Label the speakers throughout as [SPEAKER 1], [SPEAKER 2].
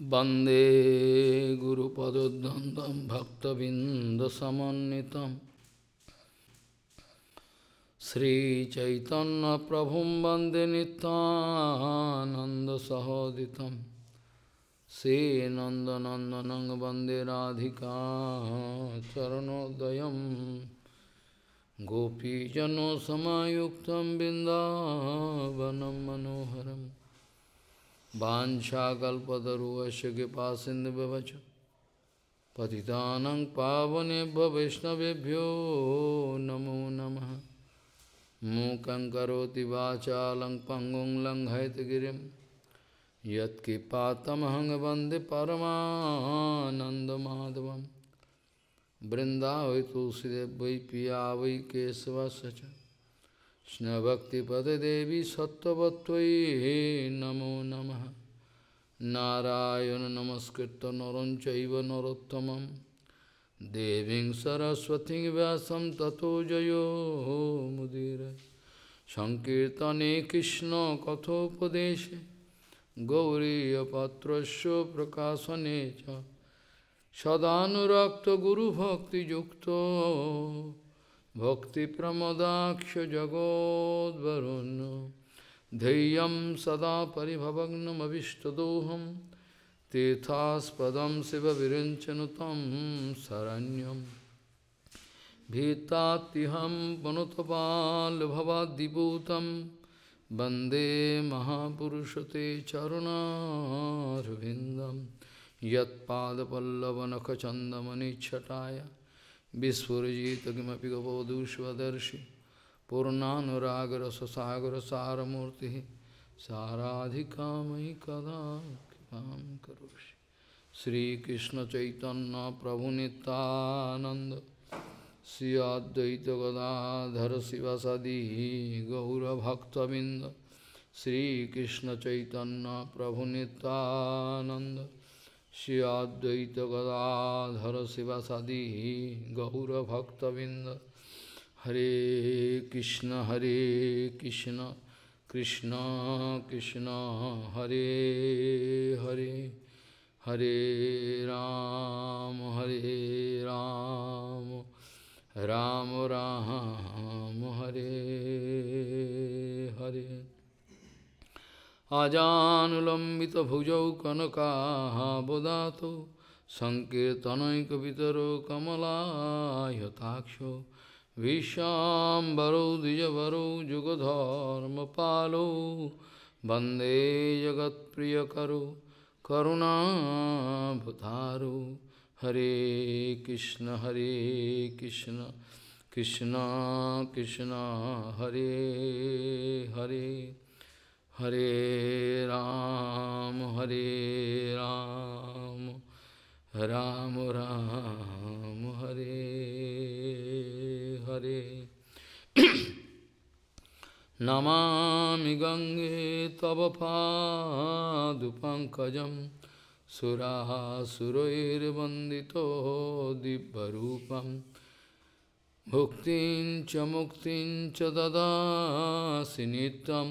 [SPEAKER 1] Bande Guru Padodandam Bhaktavindasamanitam Sri Chaitanya Prabhum Bande Nitananda Sahoditam Se Nanda Nandanang Bande Radhika Charanodayam Gopijano Samayuktam Bindavanam Manoharam वाञ्छाकल्पतरुवश्य कृपा सिन्धुभ्यवच पति पावनेभ्य वैष्णवभ्यो नमो नम मूक पंगु लंघयत गिरी लङ्घयतगिरिं वंदे परमाधव परमानन्दमाधवं बृन्दावै तुलसीदेव वै पिया वै केशवस्य Krishna Bhakti Pade Devi Sattvatvai Namo Namaha Narayana Namaskritta Naranchaiva Narottamam Deving Saraswati Vyasam Tato Jayo Mudira Sankirtane Krishna Kathopadeshe Gauriya Patrasya Prakasanecha Sadhanurakta Guru Bhakti Yukta भक्तिप्रमदाक्षजगोद्वरुन् धैर्यं सदा परिभवग्नमविष्टदोहं तेथास्पदं शिवविरञ्चनुतं शरण्यं भीतात्यहं पुनुतपाल्भवाद्दिभूतं वन्दे महापुरुषते चरुणारविन्दं यत्पादपल्लवनखचन्दमनिच्छटाय विस्फुजितकिमपि गवधूष्वदर्शि पूर्णानुरागरससागरसारमूर्तिः साराधिका मयि कदा कृपां करोषि श्रीकृष्णचैतन्यप्रभुनितानन्द Shri अद्वैतगदाधर शिवसदि गौरभक्तबिन्द श्रीकृष्णचैतन्यप्रभुनितानन्द Shri Advaita Gadadhara Sivasadi Gaura Bhakta Vinda Hare Krishna Hare Krishna Krishna Krishna Hare Hare Hare Ram Hare Ram Ram Ram Hare Hare अजानुलंबित भुजौ कनकाबदात संकर्तनकर कमलायताक्ष विश्वाम्बरौ द्विजवरौ जुगधर्मपालौ वंदे जगत्प्रियकरो करुणाभुतारो हरे कृष्ण हरे कृष्ण कृष्ण कृष्ण हरे हरे, हरे, हरे, हरे, हरे, हरे, हरे, हरे Hare Ram, Hare Ram, Ram Ram, Hare Hare. Namami Gange Tavapadupankajam Padupankajam Suraha Surair Bandito Dibbarupam Bhuktin Chamuktin Chadada Sinitam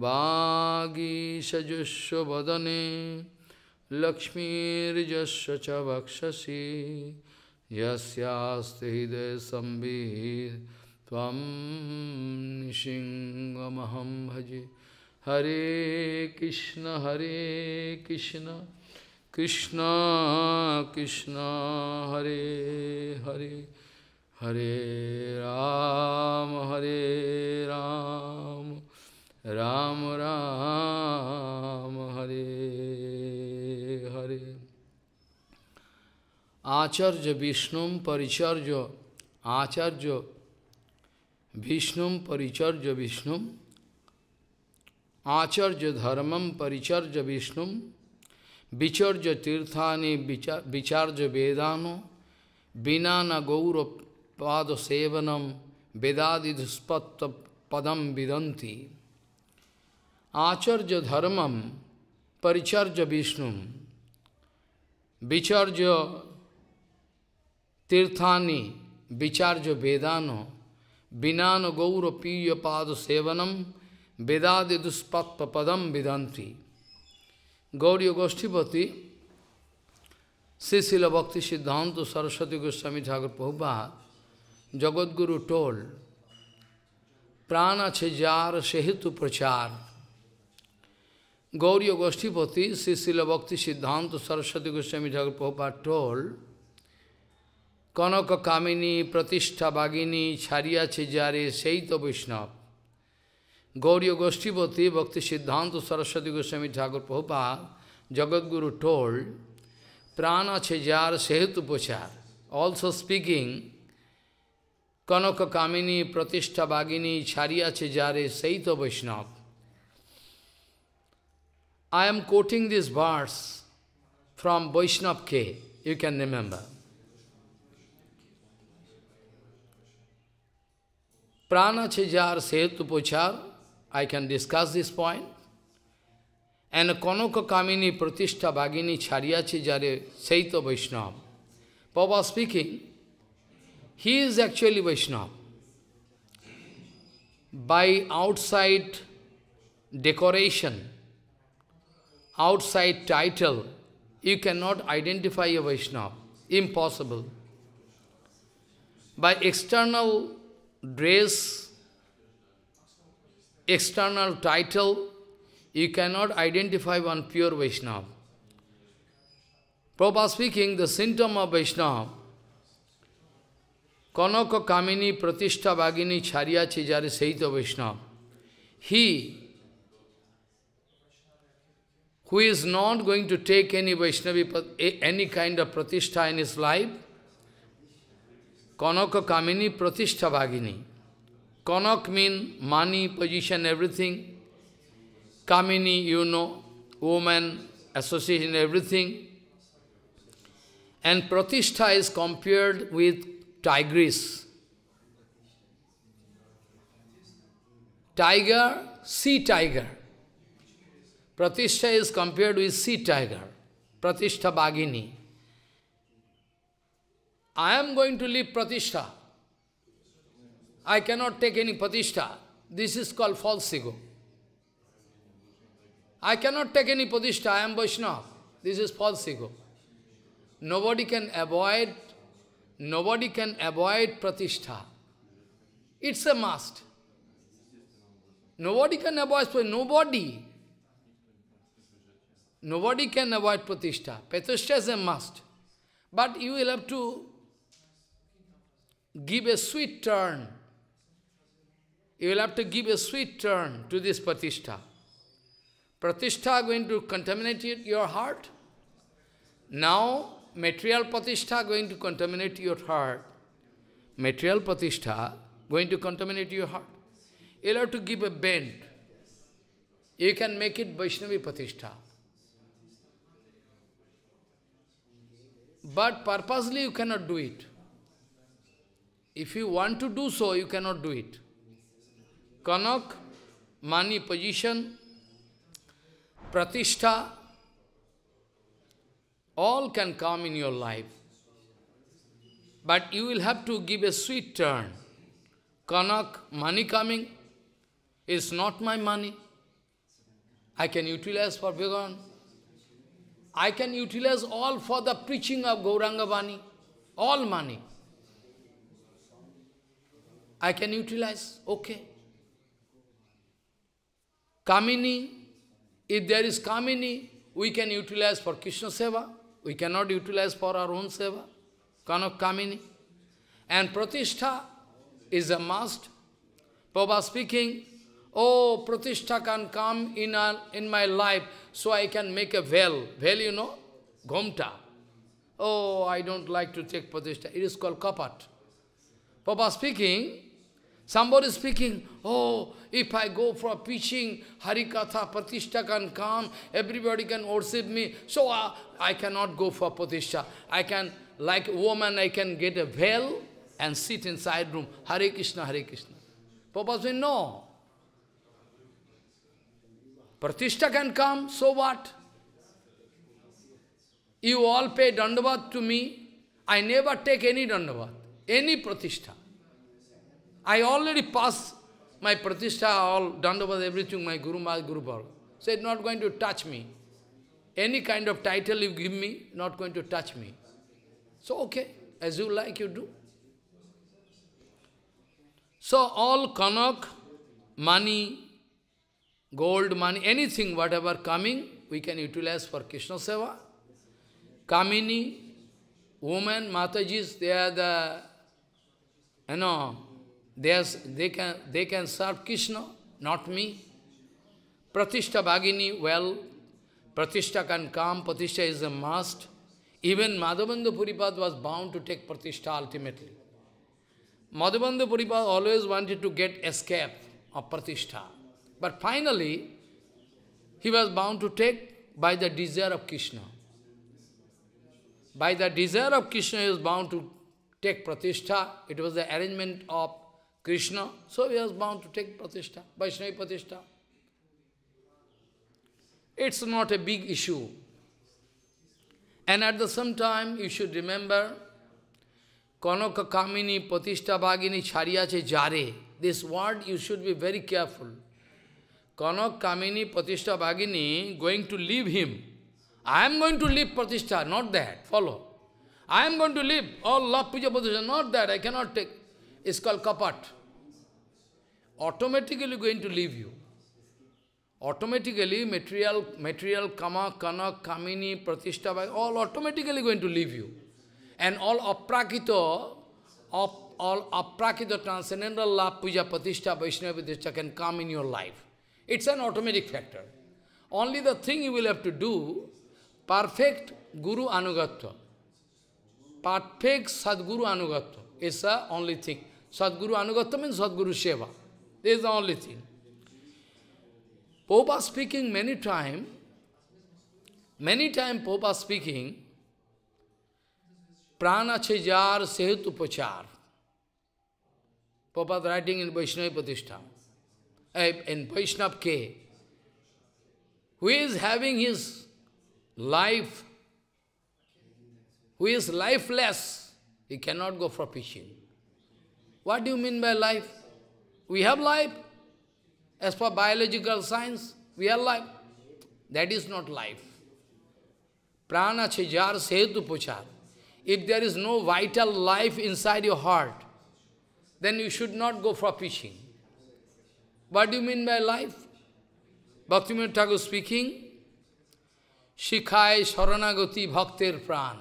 [SPEAKER 1] Vāgīśa-juśya vadane Lakshmīr-jasya ca vakṣasi Yasyāste hidaya sambhir Tvam nishingamaham bhaji Hare Krishna Hare Krishna Krishna Krishna Hare Hare Hare Ram Hare Ram, Ram Ram Ram Hari. Hare Acharya Vishnum Paricharya Acharya Vishnum Paricharya Vishnum Acharya Dharmam Paricharya Vishnum Vicharya Tirthani Vicharya Vedano Vinana Gaurav Pada Sevanam Vedadidhuspatta Padam Vidanti आचर्य धर्मम परिचर्य Vishnu विचर्य तीर्थानी विचार्य वेदानो विनान गौर पीय पाद सेवनम वेदादि दुष्पत्प पदम विदंती गौरी गोष्ठीपति श्रीशिल भक्ति सिद्धांत सरस्वती गोस्वामी ठाकुर पहुबा जगद्गुरु टोल प्राण छे jar से हेतु प्रचार Gauriya Goshtipati, Sisila Bhakti Siddhanta Saraswati Goswami Prabhupada told, Kanaka Kamini, Pratishtha Bhagini, Charya Chejare, Saita Vaishnava. Gauriya Goshtipati, Bhakti Siddhanta Saraswati Goswami Prabhupada, Jagadguru told, Prana Chejar Sehitu Pochar. Also speaking, Kanaka Kamini, Pratishtha Bhagini, Charya Chejare, Saita Vaishnava. I am quoting this verse from Vaishnav K. You can remember. Prana Chajar Setu Pochar, I can discuss this point. And Konaka Kamini Pratishta Bhagini Charya Chajare Saito Vaishnava. Papa speaking, he is actually Vaishnava. By outside decoration, outside title, you cannot identify a Vaishnava. Impossible. By external dress, external title, you cannot identify one pure Vaishnava. Prabhupada speaking, the symptom of Vaishnava, Kanaka Kamini Pratishtha Bhagini Charya Chejari Saita Vaishnava, he who is not going to take any Vaishnavi, any kind of pratishtha in his life, Kanaka Kamini Pratishtha Bhagini. Kanak means money, position, everything. Kamini, you know, woman, association, everything. And Pratishtha is compared with tigris. Tiger, sea tiger. Pratishtha is compared with sea tiger, Pratishtha Bhagini. I am going to leave Pratishtha. I cannot take any Pratishtha. This is called false ego. I cannot take any Pratishtha, I am Vaishnava. This is false ego. Nobody can avoid, nobody can avoid Pratishtha. It's a must. Nobody can avoid, nobody. Nobody can avoid pratishtha. Pratishtha is a must. But you will have to give a sweet turn. You will have to give a sweet turn to this pratishtha. Pratishtha going to contaminate your heart. Now, material pratishtha going to contaminate your heart. Material pratishtha going to contaminate your heart. You'll have to give a bend. You can make it Vaishnavi pratishtha. But purposely you cannot do it. If you want to do so, you cannot do it. Kanak, money position, pratishtha, all can come in your life. But you will have to give a sweet turn. Kanak, money coming, is not my money. I can utilize for Bhagavan. I can utilize all for the preaching of Gaurangavani, all money. I can utilize, okay. Kamini, if there is Kamini, we can utilize for Krishna Seva, we cannot utilize for our own Seva, Kanak Kamini. And Pratishtha is a must. Prabhupada speaking, Oh, Pratishtha can come in, a, uh, in my life, so I can make a veil. Veil, you know? Gomta. Oh, I don't like to take Pratishtha. It is called kapat. Papa speaking, somebody speaking, oh, if I go for preaching, Harikatha, Pratishtha can come, everybody can worship me, so uh, I cannot go for Pratishtha. I can, like woman, I can get a veil and sit inside room. Hare Krishna, Hare Krishna. Papa said, no, Pratishtha can come, so what? You all pay dandavat to me. I never take any dandavat, any pratishtha. I already pass my pratishtha, all dandavat, everything, my Guru Maharaj, Guru Bhargava. said not going to touch me. Any kind of title you give me, not going to touch me. So okay, as you like, you do. So all kanak, money, gold, money, anything, whatever coming, we can utilize for Krishna Seva. Kamini, women, Matajis, they are the, you know, they, are, they, can, they can serve Krishna, not me. Pratishta Bhagini, well, Pratishta can come, Pratishta is a must. Even Madhavendra Puripad was bound to take Pratishta ultimately. Madhavendra Puripad always wanted to get escape of Pratishta. But finally, he was bound to take by the desire of Krishna. By the desire of Krishna, he was bound to take pratishtha. It was the arrangement of Krishna. So he was bound to take pratishtha, Vaishnavi pratishtha. It's not a big issue. And at the same time, you should remember, Kanaka Kamini Pratishtha Bhagini Chariyache Jare. This word, you should be very careful. Kanak Kamini Pratishtha Bhagini going to leave him. I am going to leave Pratishtha, not that, follow. I am going to leave all love puja Pratishtha, not that, I cannot take. It's called kapat. Automatically going to leave you. Automatically material, material kama, kanak, kamini, pratishtha, all automatically going to leave you. And all aprakito, all aprakito transcendental love puja pratishtha, Vaishnava can come in your life. It's an automatic factor. Only the thing you will have to do, perfect Guru Anugatya. Perfect Sadguru Anugatya is the only thing. Sadguru Anugatya means Sadguru Seva. This is the only thing. Popa speaking many time, many time Popa speaking, prana chejar sehetu pachar. Popa writing in Vaishnavi padishtha. Uh, in Vaishnava ke, who is having his life, who is lifeless, he cannot go for fishing. What do you mean by life? We have life. As per biological science, we are life. That is not life. Prana chijar setu puchar. If there is no vital life inside your heart, then you should not go for fishing. What do you mean by life? Bhaktivinoda Thakur speaking, Shikhai Sharanagati Bhaktir Pran.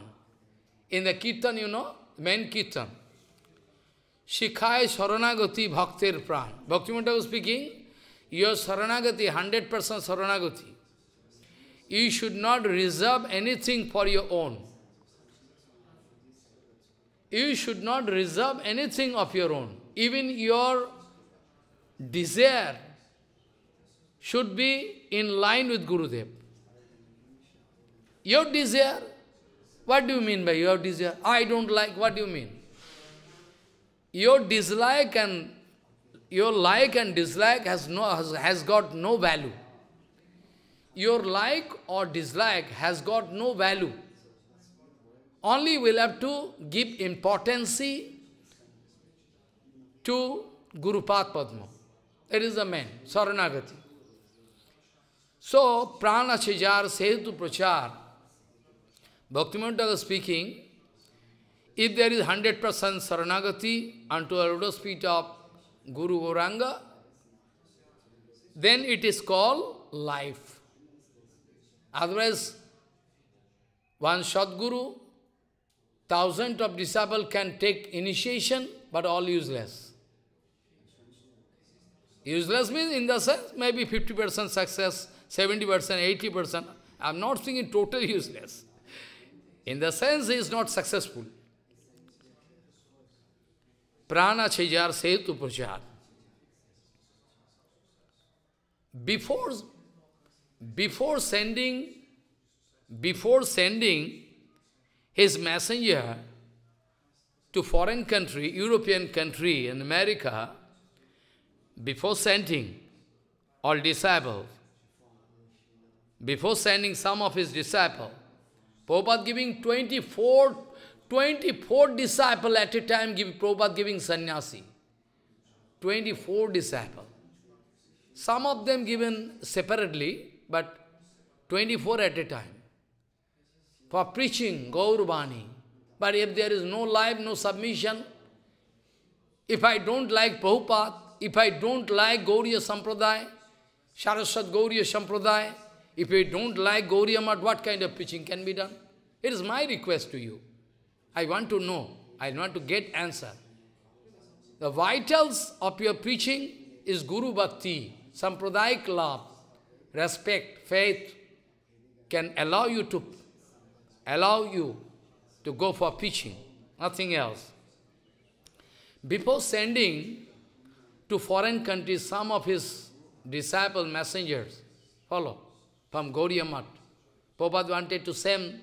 [SPEAKER 1] In the Kirtan, you know, main Kirtan. Shikhai Sharanagati Bhaktir Pran. Bhaktivinoda Thakur speaking, your sharanagati, 100% sharanagati. You should not reserve anything for your own. You should not reserve anything of your own. Even your desire should be in line with Gurudev. Your desire, what do you mean by your desire? I don't like, what do you mean? Your dislike and your like and dislike has, no, has, has got no value. Your like or dislike has got no value. Only we'll have to give importance to Guru Padma. It is the main, Saranagati. So, Prana Chajar says to Prachar, Bhaktivinoda speaking, if there is 100% Saranagati unto the lotus feet of Guru Goranga, then it is called life. Otherwise, one Sadguru, thousands of disciples can take initiation, but all useless. Useless means in the sense maybe 50% success, 70%, 80%. I'm not saying it totally useless. In the sense he is not successful. Prana Chajar Setu Prachar. Before, before sending, before sending his messenger to foreign country, European country and America, before sending all disciples, before sending some of his disciples, Prabhupada giving 24, 24 disciples at a time, give, Prabhupada giving sannyasi. 24 disciples. Some of them given separately, but 24 at a time. For preaching Gaurubani. But if there is no life, no submission, if I don't like Prabhupada, if I don't like Gauriya Sampradaya, Saraswat Gauriya Sampradaya, if I don't like Gauriya Mat, what kind of preaching can be done? It is my request to you. I want to know. I want to get answer. The vitals of your preaching is Guru Bhakti, Sampradayak love, respect, faith, can allow you to allow you to go for preaching, nothing else. Before sending to foreign countries, some of his disciple messengers, follow, from Gaudiya Mat. Prabhupada wanted to send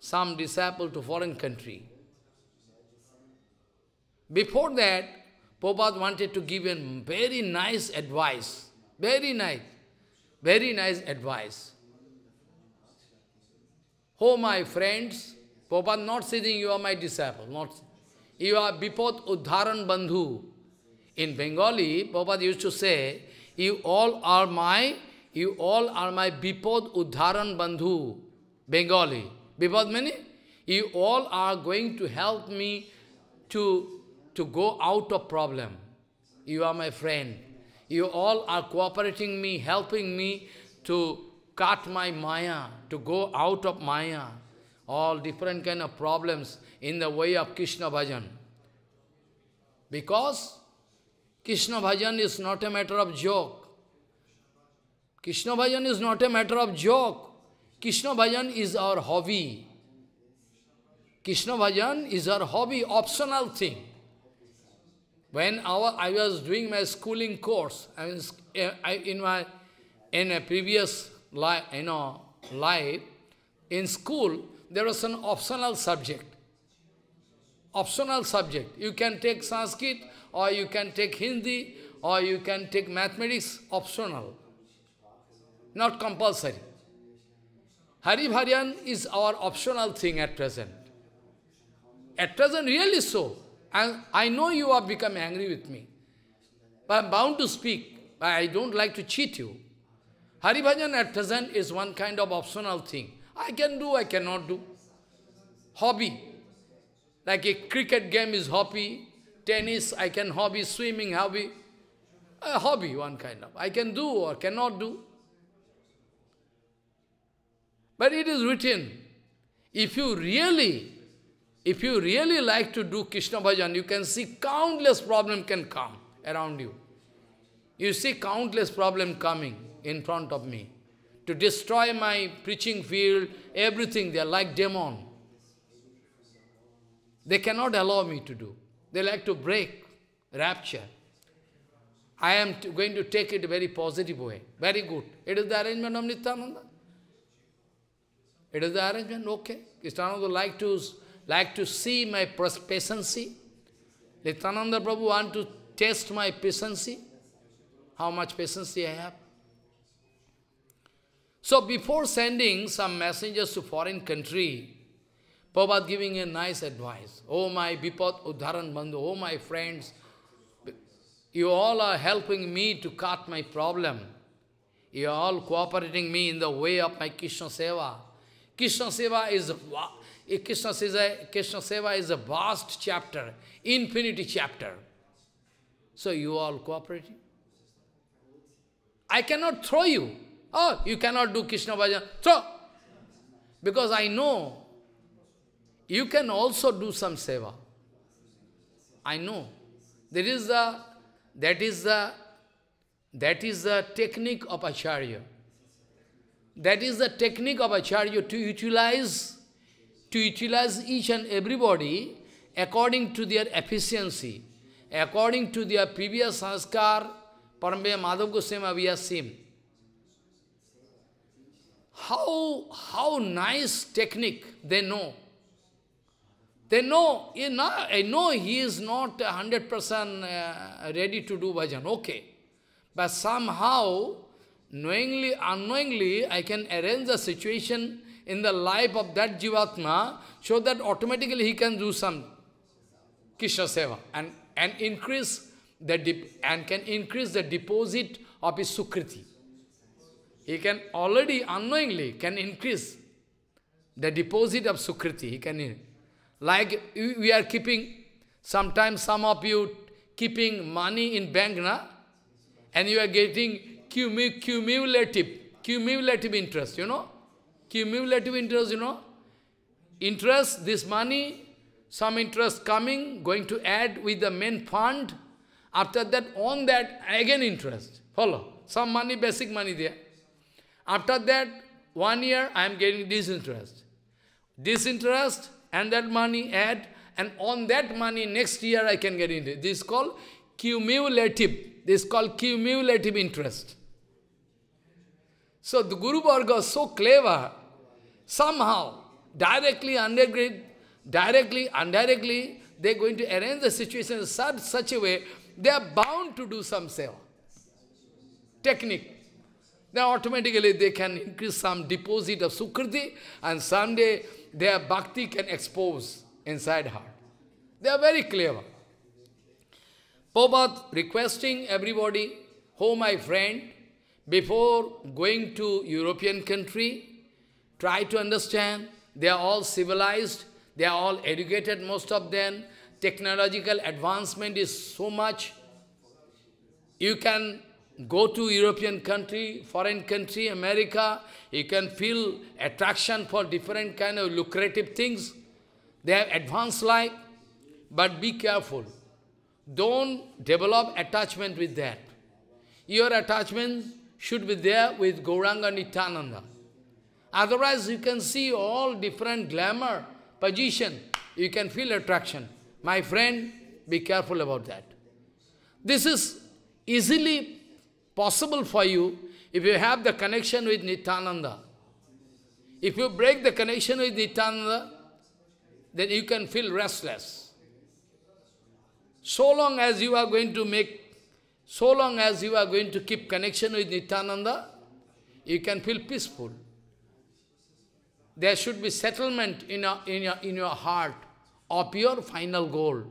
[SPEAKER 1] some disciple to foreign country. Before that, Prabhupada wanted to give him very nice advice, very nice, very nice advice. Oh, my friends, Prabhupada not saying you are my disciple, not. You are Bipot Uddharan Bandhu. In Bengali, Prabhupada used to say, you all are my, you all are my Bipod Udharan Bandhu, Bengali. Bipod meaning, you all are going to help me to, to go out of problem. You are my friend. You all are cooperating me, helping me to cut my maya, to go out of maya. All different kind of problems in the way of Krishna bhajan. Because Krishna bhajan is not a matter of joke. Krishna bhajan is not a matter of joke. Krishna bhajan is our hobby. Krishna bhajan is our hobby, optional thing. When our, I was doing my schooling course, I was, eh, I, in my in a previous life, you know, life, in school, there was an optional subject. Optional subject. You can take Sanskrit, or you can take Hindi, or you can take mathematics, optional, not compulsory. Hari is our optional thing at present. At present, really so. And I know you have become angry with me. But I'm bound to speak. I don't like to cheat you. Hari Bhajan at present is one kind of optional thing. I can do, I cannot do. Hobby. Like a cricket game is hobby, tennis, I can hobby, swimming hobby. A hobby, one kind of. I can do or cannot do. But it is written, if you really, if you really like to do Krishna bhajan, you can see countless problem can come around you. You see countless problem coming in front of me. To destroy my preaching field, everything, they are like demon. They cannot allow me to do. They like to break rapture. I am going to take it very positive way. Very good. It is the arrangement of Nityananda. It is the arrangement, okay. Krishnananda like to, like to see my patiency. Nityananda Prabhu want to test my patiency. How much patiency I have. So before sending some messengers to foreign country, Prabhupada giving a nice advice. Oh my Bipat Udharan Bandhu, oh my friends, you all are helping me to cut my problem. You are all cooperating me in the way of my Krishna Seva. Krishna Seva is eh, Krishna Seva, Krishna Seva is a vast chapter, infinity chapter. So you all cooperating. I cannot throw you. Oh, you cannot do Krishna Bhajan. Throw. Because I know you can also do some seva. I know. There is a that is the, that is the technique of Acharya. That is the technique of Acharya to utilize, to utilize each and everybody according to their efficiency, according to their previous sanskar, Parambe Madhav Goswami Abhiyasim. How, how nice technique they know. They know, I know he is not 100% uh, ready to do bhajan, okay. But somehow, knowingly, unknowingly, I can arrange the situation in the life of that Jivatma, so that automatically he can do some Krishna Seva and, and increase the dip, and can increase the deposit of his Sukriti. He can already unknowingly can increase the deposit of Sukriti. He can like we are keeping, sometimes some of you keeping money in bank, na? and you are getting cumulative, cumulative interest, you know? Cumulative interest, you know? Interest, this money, some interest coming, going to add with the main fund. After that, on that, again interest. Follow. Some money, basic money there. After that, one year, I am getting this interest. This interest, and that money add, and on that money next year I can get into. This is called cumulative. This is called cumulative interest. So the Guru Bhargava is so clever, somehow, directly, undergrade, directly, indirectly, they're going to arrange the situation in such, such a way, they are bound to do some sale. Technique. Then automatically they can increase some deposit of Sukriti, and someday their bhakti can expose inside heart. They are very clever. Prabhupada requesting everybody, oh my friend, before going to European country, try to understand, they are all civilized, they are all educated, most of them, technological advancement is so much, you can go to European country, foreign country, America, you can feel attraction for different kind of lucrative things. They have advanced life, but be careful. Don't develop attachment with that. Your attachment should be there with Gauranga Nityananda. Otherwise, you can see all different glamour, position. You can feel attraction. My friend, be careful about that. This is easily possible for you if you have the connection with Nityananda. If you break the connection with Nityananda, then you can feel restless. So long as you are going to make, so long as you are going to keep connection with Nityananda, you can feel peaceful. There should be settlement in your, in your, in your heart of your final goal.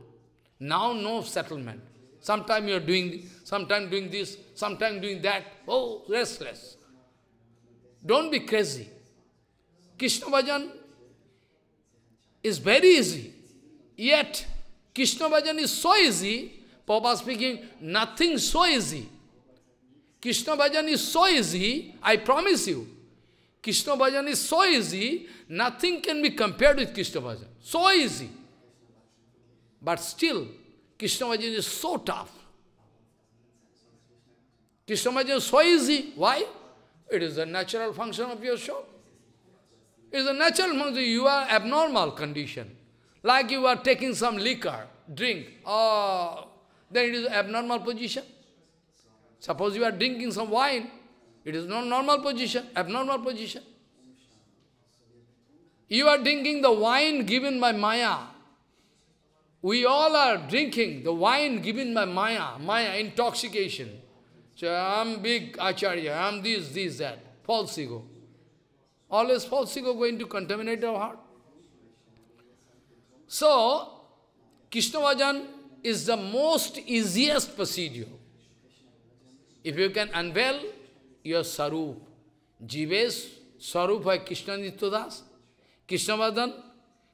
[SPEAKER 1] Now no settlement. Sometimes you are doing, sometimes doing this, sometimes doing that. Oh, restless. Don't be crazy. Krishna bhajan is very easy. Yet, Krishna bhajan is so easy, Papa speaking, nothing so easy. Krishna bhajan is so easy, I promise you. Krishna bhajan is so easy, nothing can be compared with Krishna bhajan. So easy. But still, Krishna Bhajan is so tough. Krishna Bhajan is so easy. Why? It is a natural function of your soul. It is a natural function. You are abnormal condition. Like you are taking some liquor, drink, oh, then it is abnormal position. Suppose you are drinking some wine, it is not normal position, abnormal position. You are drinking the wine given by Maya. We all are drinking the wine given by Maya, Maya intoxication. So I'm big Acharya, I'm this, this, that. False ego. Always false ego going to contaminate our heart. So, Krishna Vajan is the most easiest procedure. If you can unveil your Sarup, Jives, Sarup by Krishna Nityadas, Krishna Vadan,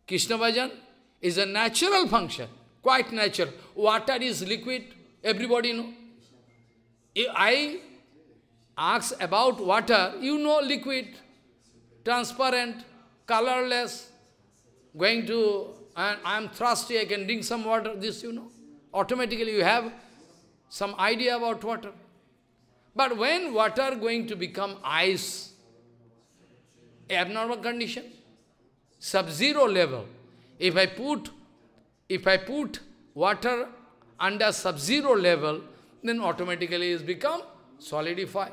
[SPEAKER 1] Krishna Vajan, is a natural function, quite natural. Water is liquid, everybody know. If I ask about water, you know liquid, transparent, colorless, going to, and I am thirsty, I can drink some water, this you know. Automatically you have some idea about water. But when water going to become ice, abnormal condition, sub-zero level, if I put, if I put water under sub-zero level, then automatically it become solidified.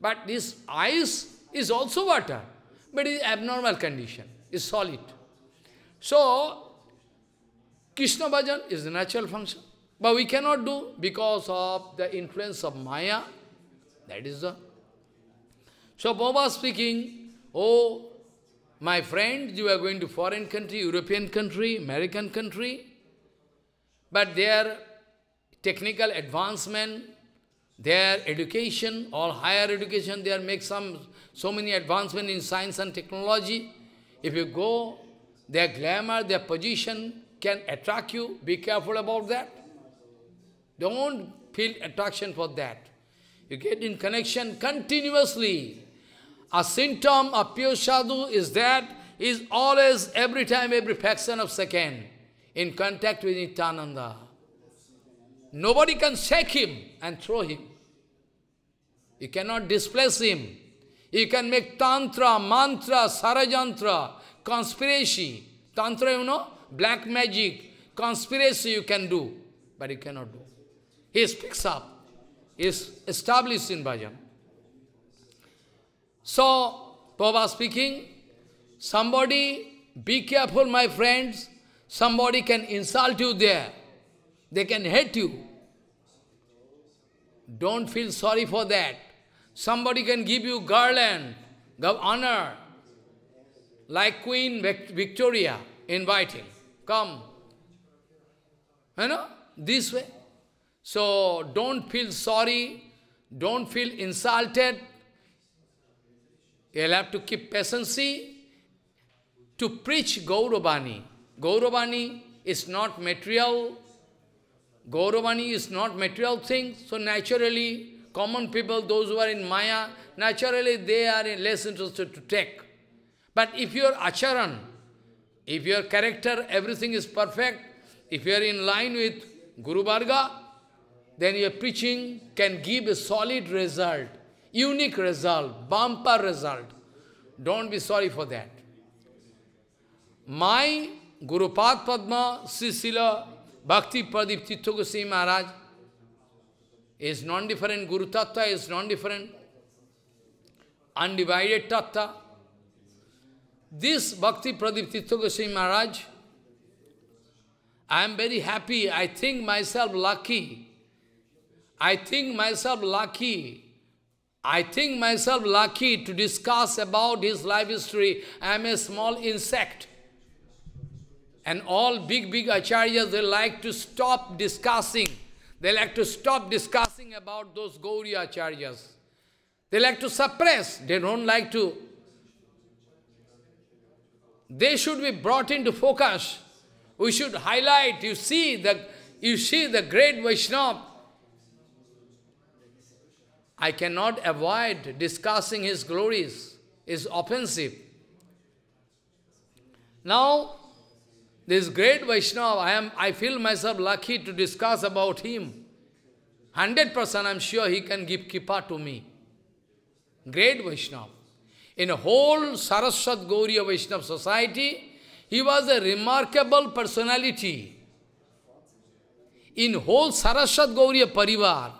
[SPEAKER 1] But this ice is also water, but it is abnormal condition, is solid. So, Krishna bhajan is the natural function. But we cannot do because of the influence of Maya. That is the... So, Baba speaking, oh, my friend, you are going to foreign country, European country, American country, but their technical advancement, their education, or higher education, they are make some so many advancement in science and technology. If you go, their glamour, their position can attract you. Be careful about that. Don't feel attraction for that. You get in connection continuously a symptom of pure sadhu is that is always, every time, every fraction of second, in contact with Nityananda. Nobody can shake him and throw him. You cannot displace him. You can make tantra, mantra, sarajantra, conspiracy. Tantra, you know, black magic, conspiracy you can do, but you cannot do. He speaks up, is established in bhajan. So, Prabhupada speaking, somebody, be careful my friends, somebody can insult you there. They can hate you. Don't feel sorry for that. Somebody can give you garland, give honor, like Queen Victoria inviting, come. You know, this way. So don't feel sorry, don't feel insulted, You'll have to keep patience to preach Gauravani. Gauravani is not material. Gauravani is not material thing. So naturally, common people, those who are in Maya, naturally they are less interested to take. But if your acharan, if your character, everything is perfect, if you are in line with Guru Bhargava, then your preaching can give a solid result. Unique result, bumper result. Don't be sorry for that. My Guru Padma Sisila Bhakti Pradip Tithu Goswami Maharaj is non-different. Guru Tattva is non-different. Undivided Tattva. This Bhakti Pradip Tithu Goswami Maharaj, I am very happy. I think myself lucky. I think myself lucky I think myself lucky to discuss about his life history. I am a small insect. And all big, big acharyas, they like to stop discussing. They like to stop discussing about those Gauri acharyas. They like to suppress. They don't like to. They should be brought into focus. We should highlight. You see the, you see the great Vaishnava I cannot avoid discussing his glories, is offensive. Now, this great Vaishnava, I, am, I feel myself lucky to discuss about him. 100% I am sure he can give kippa to me. Great Vaishnava. In a whole Saraswat Gauriya Vaishnava society, he was a remarkable personality. In whole Saraswat Gauriya Parivar,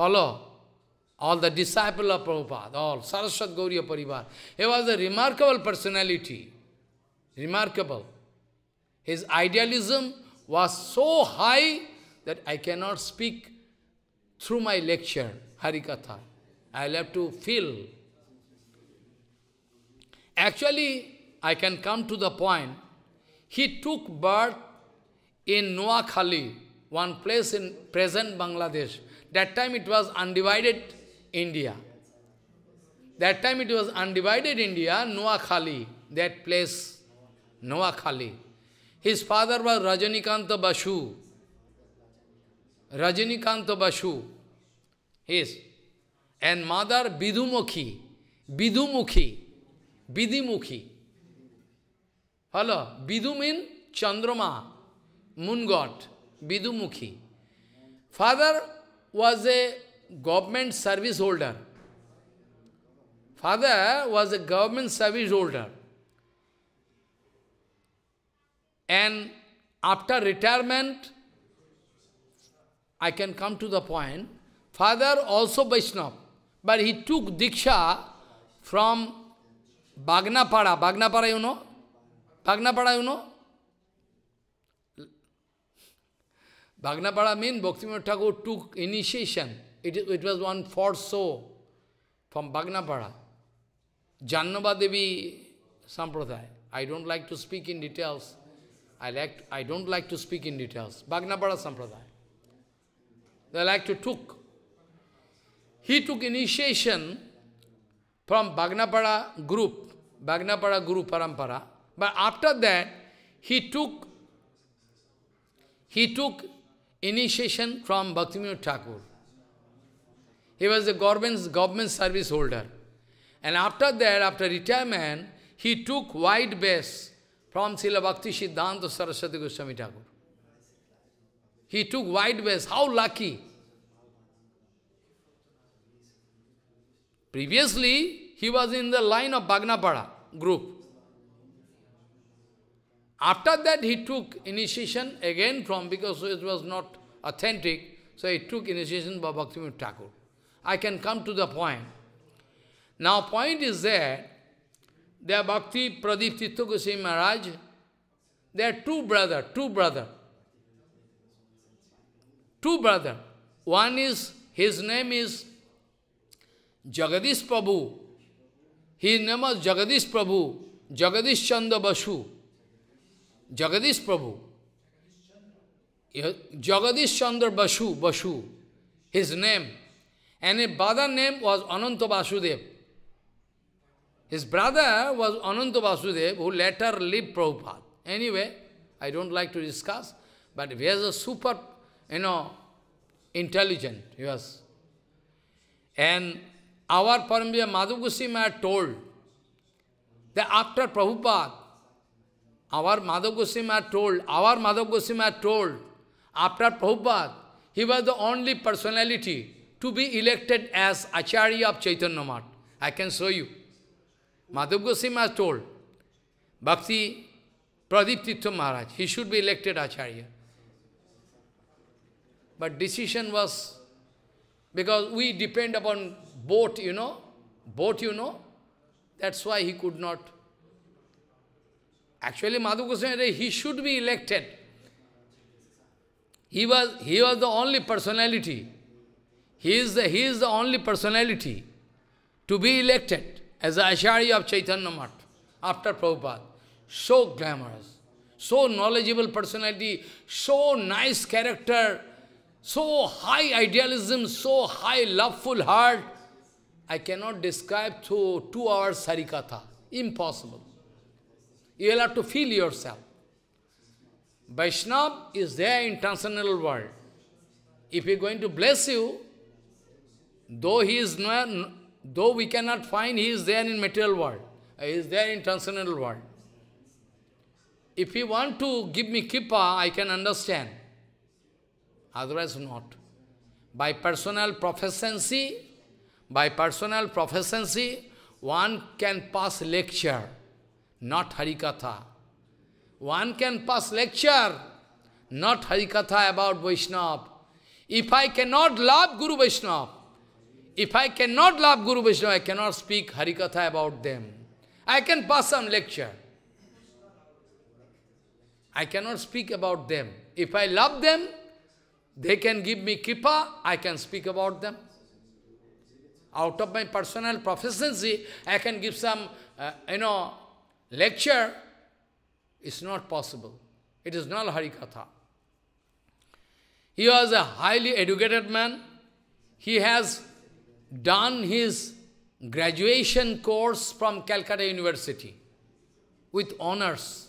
[SPEAKER 1] Follow? All the disciple of Prabhupada, all Saraswat Gauriya Parivar. He was a remarkable personality. Remarkable. His idealism was so high that I cannot speak through my lecture, Harikatha. I'll have to feel. Actually, I can come to the point. He took birth in Noakhali, one place in present Bangladesh. That time it was undivided India. That time it was undivided India, Noakhali, that place, Noakhali. His father was Rajanikanta Basu. Rajanikanta Basu. His. And mother Bidumukhi. Bidumukhi. Bidimukhi. Hello. Bidu means Chandrama, moon god. Bidumukhi. Father was a government service holder. Father was a government service holder. And after retirement, I can come to the point, father also Vaishnava, but he took Diksha from Bagnapara. Bagnapara, you know? Bagnapara, you know? Bhagnapara means Bhaktivinoda Thakur took initiation. It, it was for so from Bhagnapara. Jannava Devi Sampradaya. I don't like to speak in details. I, like to, I don't like to speak in details. Bhagnapara Sampradaya. They like to took. He took initiation from Bhagnapara group, Bhagnapara Guru Parampara. But after that, he took, he took initiation from Bhaktivinoda Thakur. He was a government, government service holder. And after that, after retirement, he took wide base from Srila Bhakti Siddhanta Saraswati Goswami Thakur. He took wide base. How lucky! Previously, he was in the line of Bhagnapara group. After that, he took initiation again from, because it was not authentic, so he took initiation by Bhaktivinoda Thakur. I can come to the point. Now, point is there, their Bhakti Pradip Tithu Goswami Maharaj, there are two brother, two brother. Two brother. One is, his name is Jagadish Prabhu. His name is Jagadish Prabhu, Jagadish Chandra Basu. Jagadish Prabhu, Jagadish Chandra Basu, Basu, his name. And his brother name was Ananta Vasudev. His brother was Ananta Vasudev, who later lived Prabhupada. Anyway, I don't like to discuss, but he was a super, you know, intelligent, he was. And our Parambiya Madhugusimha told that after Prabhupada, our Madhav Goswami told, our Madhav Goswami told, after Prabhupada, he was the only personality to be elected as Acharya of Chaitanya Math. I can show you. Madhav Goswami has told, Bhakti Pradip Tithu Maharaj, he should be elected Acharya. But decision was, because we depend upon boat, you know, boat, you know, that's why he could not Actually, Madhu Madhukrishna, he should be elected. He was, he was the only personality. He is the, he is the only personality to be elected as the Acharya of Chaitanya Math after Prabhupada. So glamorous, so knowledgeable personality, so nice character, so high idealism, so high loveful heart. I cannot describe through two hours Sarikatha. Impossible. You will have to feel yourself. Vaishnava is there in transcendental world. If he is going to bless you, though he is not, though we cannot find he is there in material world, he is there in transcendental world. If he want to give me kippa, I can understand. Otherwise not. By personal proficiency, by personal proficiency, one can pass lecture not Harikatha. One can pass lecture, not Harikatha about Vaishnava. If I cannot love Guru Vaishnava, if I cannot love Guru Vaishnava, I cannot speak Harikatha about them. I can pass some lecture. I cannot speak about them. If I love them, they can give me kippa, I can speak about them. Out of my personal proficiency, I can give some, uh, you know, lecture is not possible. It is not Harikatha. He was a highly educated man. He has done his graduation course from Calcutta University with honors.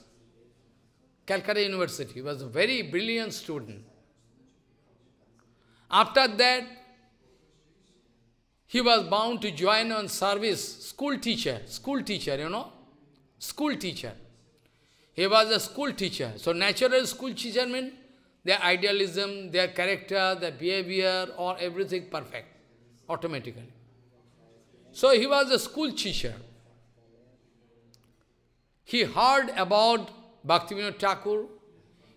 [SPEAKER 1] Calcutta University. He was a very brilliant student. After that, he was bound to join on service, school teacher, school teacher, you know school teacher. He was a school teacher. So natural school teacher means their idealism, their character, their behavior, or everything perfect, automatically. So he was a school teacher. He heard about Bhaktivinoda Thakur.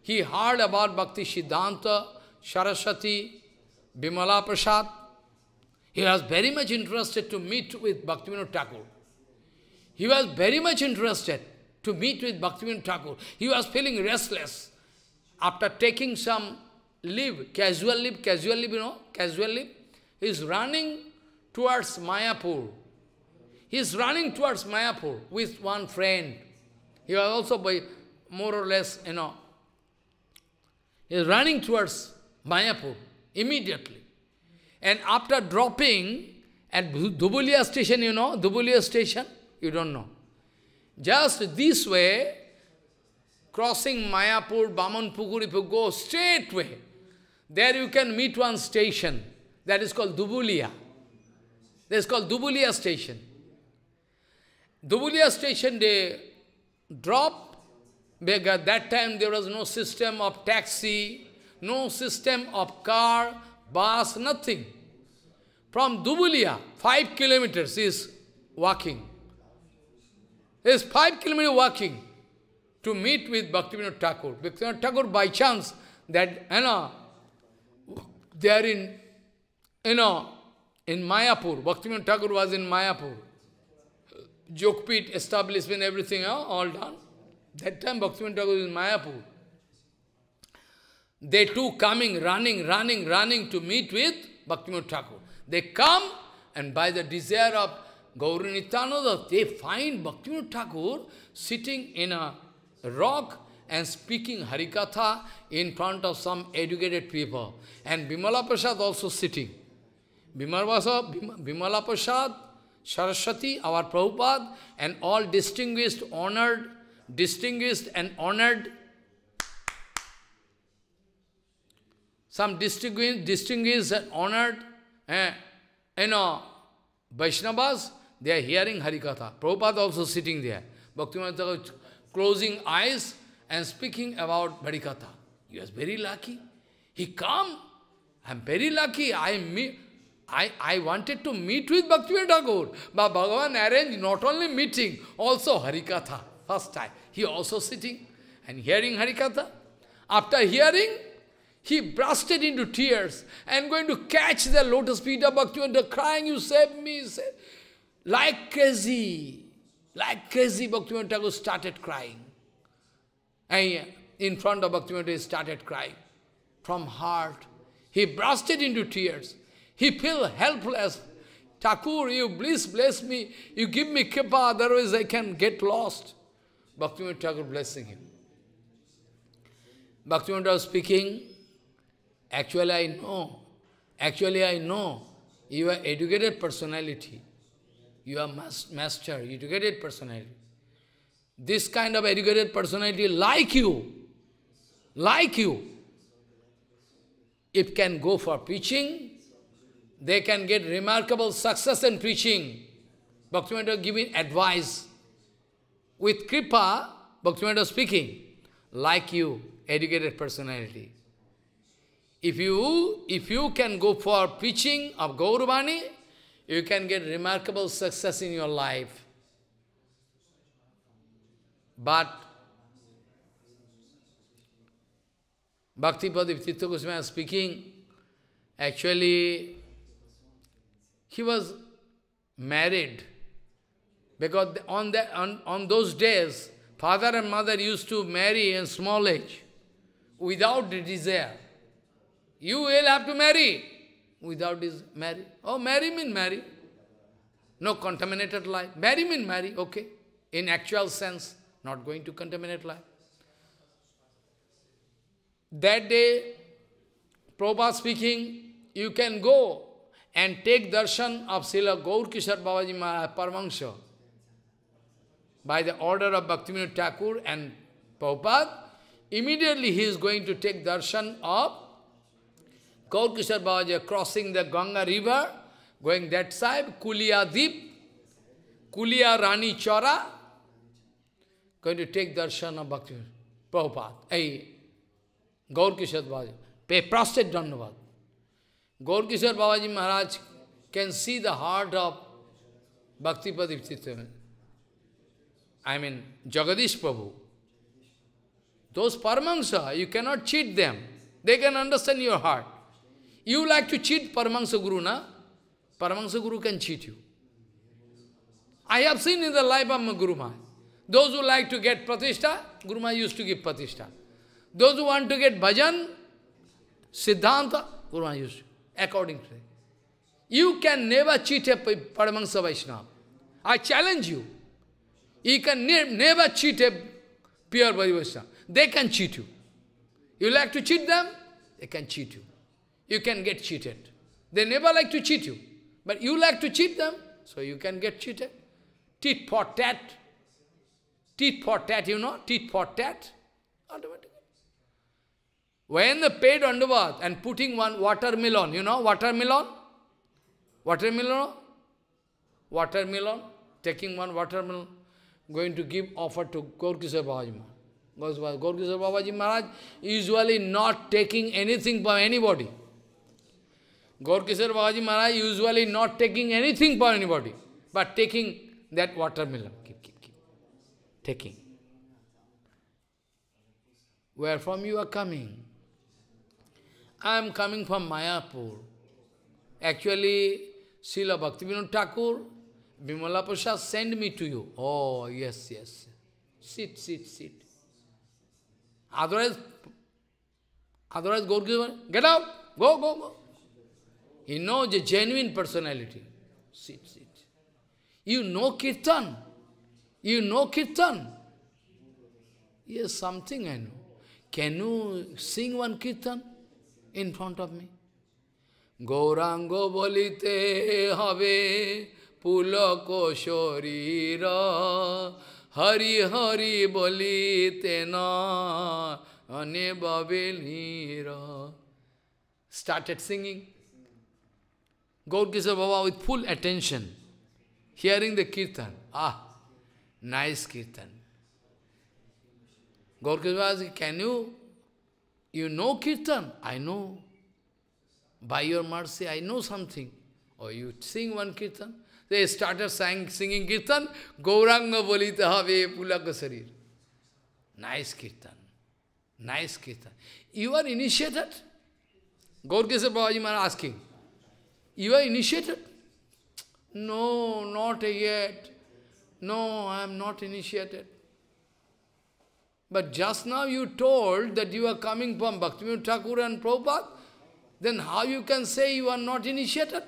[SPEAKER 1] He heard about Bhakti Siddhanta, Saraswati, Bimala Prasad. He was very much interested to meet with Bhaktivinoda Thakur. He was very much interested to meet with Bhaktivinoda Thakur. He was feeling restless. After taking some leave, casual leave, casual leave, you know, casual leave, he is running towards Mayapur. He is running towards Mayapur with one friend. He was also by more or less, you know, he is running towards Mayapur immediately. And after dropping at Dubulia station, you know, Dubulia station, you don't know. Just this way, crossing Mayapur, Bamanpukuri, if you go straight way, there you can meet one station. That is called Dubulia. That is called Dubulia station. Dubulia station, they drop, because that time there was no system of taxi, no system of car, bus, nothing. From Dubulia, five kilometers is walking is five kilometer walking to meet with Bhaktivinoda Thakur. Bhaktivinoda Thakur, by chance, that, you know, they are in, you know, in Mayapur. Bhaktivinoda Thakur was in Mayapur. Jokpit establishment, everything, you know, all done. That time Bhaktivinoda Thakur was in Mayapur. They two coming, running, running, running to meet with Bhaktivinoda Thakur. They come, and by the desire of Gauri Nityananda, they find Bhaktivinoda Thakur sitting in a rock and speaking Harikatha in front of some educated people. And Bimala Prasad also sitting. Bimala Prasad, Saraswati, our Prabhupada, and all distinguished, honored, distinguished and honored, some distinguished, distinguished and honored, eh, you know, Vaishnavas, they are hearing Harikatha. Prabhupada also sitting there. Bhaktivinoda closing eyes and speaking about Harikatha. He was very lucky. He come. I'm very lucky. I meet. I, I wanted to meet with Bhakti Gaur, but Bhagavan arranged not only meeting, also Harikatha, first time. He also sitting and hearing Harikatha. After hearing, he bursted into tears and going to catch the lotus feet of Bhaktivinoda, crying, you saved me, save. Like crazy, like crazy, Bhaktivinoda Thakur started crying. And in front of Bhaktivinoda, he started crying. From heart, he bursted into tears. He felt helpless. Thakur, you please bless me. You give me kippa, otherwise I can get lost. Bhaktivinoda Thakur blessing him. Bhaktivinoda speaking, actually I know, actually I know, you are educated personality. You are mas master, educated personality. This kind of educated personality like you, like you, it can go for preaching, they can get remarkable success in preaching. Bhaktivinoda giving advice. With Kripa, Bhaktivinoda speaking, like you, educated personality. If you, if you can go for preaching of Gaurvani, you can get remarkable success in your life. But Bhakti Padip Titha Goswami speaking, actually, he was married because on, the on, on those days, father and mother used to marry in small age without desire. You will have to marry without his marry. Oh, marry mean marry. No contaminated life. Marry mean marry, okay. In actual sense, not going to contaminate life. That day, Prabhupada speaking, you can go and take darshan of Srila Gaur Kishar Babaji Maharaj Paramahansa by the order of Bhaktivinoda Thakur and Prabhupada. Immediately he is going to take darshan of Gaur Kishore Babaji crossing the Ganga river, going that side, Kulia Deep, Kulia Rani Chora, going to take darshan of Bhakti Prabhupada. Hey, Gaurkishar Kishore Babaji, pay prostrate Dandavad. Gaur Babaji Maharaj can see the heart of Bhakti Padiptitya. I mean, Jagadish Prabhu. Those Paramahansa, you cannot cheat them. They can understand your heart. You like to cheat Paramahansa Guru, na? Paramahansa Guru can cheat you. I have seen in the life of Guru Maharaj. Those who like to get pratishtha, Guru Maharaj used to give pratishtha. Those who want to get bhajan, siddhanta, Guru Maharaj used to, according to them. You can never cheat a Paramahansa Vaishnava. I challenge you. You can ne never cheat a pure Vaishnava. They can cheat you. You like to cheat them? They can cheat you you can get cheated. They never like to cheat you, but you like to cheat them, so you can get cheated. Tit for tat. Tit for tat, you know, tit for tat. When the paid underbath and putting one watermelon, you know, watermelon? Watermelon? Watermelon? Taking one watermelon, going to give offer to Gorkisar Babaji Gorki Gorkisar Babaji Maharaj usually not taking anything from anybody. Gaur Kishore Babaji Maharaj usually not taking anything for anybody, but taking that watermelon. Keep, keep, keep. Taking. Where from you are coming? I am coming from Mayapur. Actually, Srila Bhaktivinoda Thakur, Bimala Prasad send me to you. Oh, yes, yes. Sit, sit, sit. Otherwise, otherwise, Gaur Kishore, get out, go, go, go. He knows the genuine personality. Sit, sit. You know Kirtan. You know Kirtan. Yes, something I know. Can you sing one Kirtan in front of me? Gauranga বলিতে হবে ra Hari Hari bolite na ane ববিল started singing. Gaur Krishna Baba with full attention, hearing the kirtan. Ah, nice kirtan. Gaur Krishna Baba can you, you know kirtan? I know. By your mercy, I know something. Or oh, you sing one kirtan. They started sang, singing kirtan, Gauranga Bolita Have Pulaka Sarir. Nice kirtan. Nice kirtan. You are initiated? Gaur Krishna Babaji Maharaj asking. You are initiated? No, not yet. No, I am not initiated. But just now you told that you are coming from Bhaktivinoda Thakur and Prabhupada, then how you can say you are not initiated?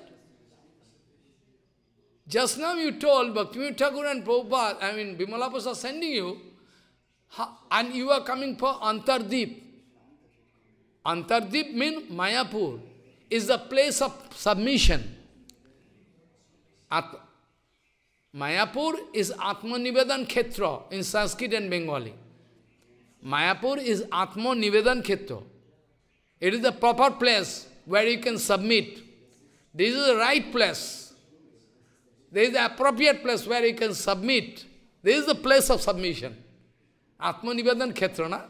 [SPEAKER 1] Just now you told Bhaktivinoda Thakur and Prabhupada, I mean Bimalapas are sending you, and you are coming for Antardeep. Antardeep means Mayapur is the place of submission. At Mayapur is Nivedan Khetra in Sanskrit and Bengali. Mayapur is Nivedan Khetra. It is the proper place where you can submit. This is the right place. This is the appropriate place where you can submit. This is the place of submission. Nivedan Khetra, na?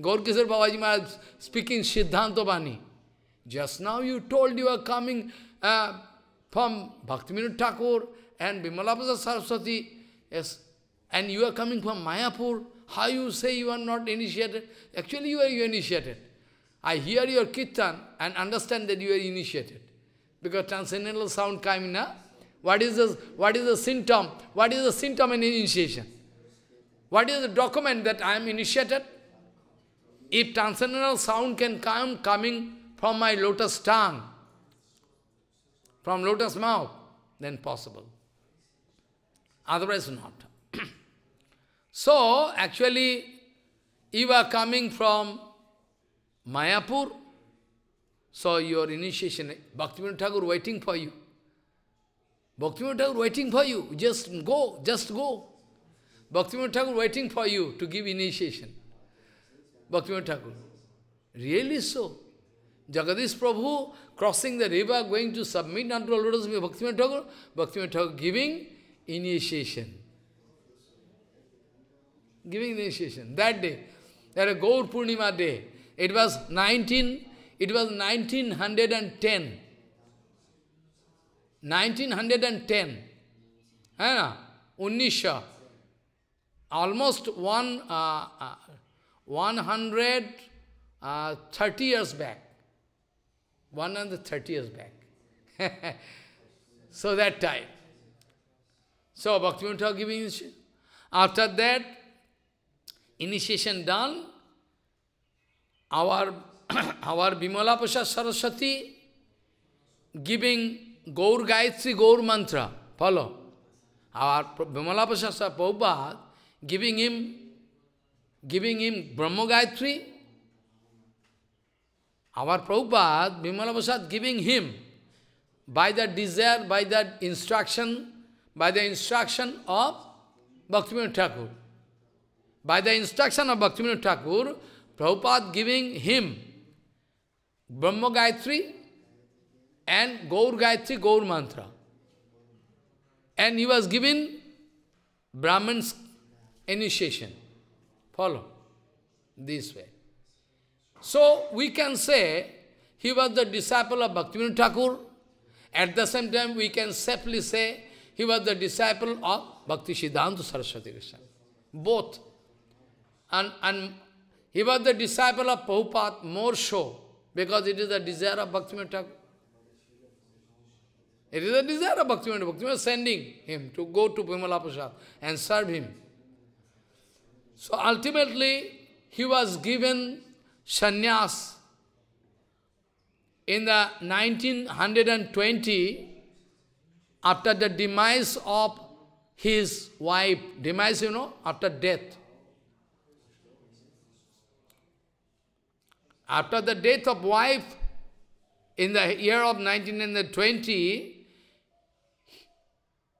[SPEAKER 1] Gaur Kisar Babaji Maharaj speaking Siddhanta Bani. Just now you told you are coming uh, from Bhaktivinoda Thakur and Bimalaprasad Saraswati. Yes. And you are coming from Mayapur. How you say you are not initiated? Actually, you are initiated. I hear your kirtan and understand that you are initiated. Because transcendental sound coming now. What is, the, what is the symptom? What is the symptom in initiation? What is the document that I am initiated? If transcendental sound can come coming from my lotus tongue, from lotus mouth, then possible. Otherwise not. so, actually, you are coming from Mayapur, so your initiation, Bhaktivinoda Thakur waiting for you. Bhaktivinoda Thakur waiting for you. Just go, just go. Bhaktivinoda Thakur waiting for you to give initiation. Bhaktivinoda Thakur. Really so. Jagadish Prabhu crossing the river, going to submit unto Lord of Bhakti Thakur, Bhakti Thakur giving initiation. Giving initiation. That day, that a Gaur Purnima day, it was 19, it was 1910. 1910. Hai Unisha. Almost one, uh, uh, 130 uh, years back one and the thirty years back. so that time. So Bhaktivinoda giving initiation. After that, initiation done, our our Bimala Prasad Saraswati giving Gaur Gayatri Gaur Mantra. Follow. Our Bimala Prasad Prabhupada giving him giving him Brahma Gayatri our Prabhupada, Bimala Prasad giving him by the desire, by the instruction, by the instruction of Bhaktivinoda Thakur. By the instruction of Bhaktivinoda Thakur, Prabhupada giving him Brahma Gayatri and Gaur Gayatri, Gaur Mantra. And he was given Brahman's initiation. Follow this way. So we can say he was the disciple of Bhaktivinoda Thakur. At the same time, we can safely say he was the disciple of Bhakti Siddhanta Saraswati Krishna. Both. And, and he was the disciple of Prabhupada more so, because it is the desire of Bhaktivinoda Thakur. It is the desire of Bhaktivinoda. Bhaktivinoda sending him to go to Bhimala and serve him. So ultimately, he was given sannyas. In the 1920, after the demise of his wife, demise, you know, after death. After the death of wife, in the year of 1920,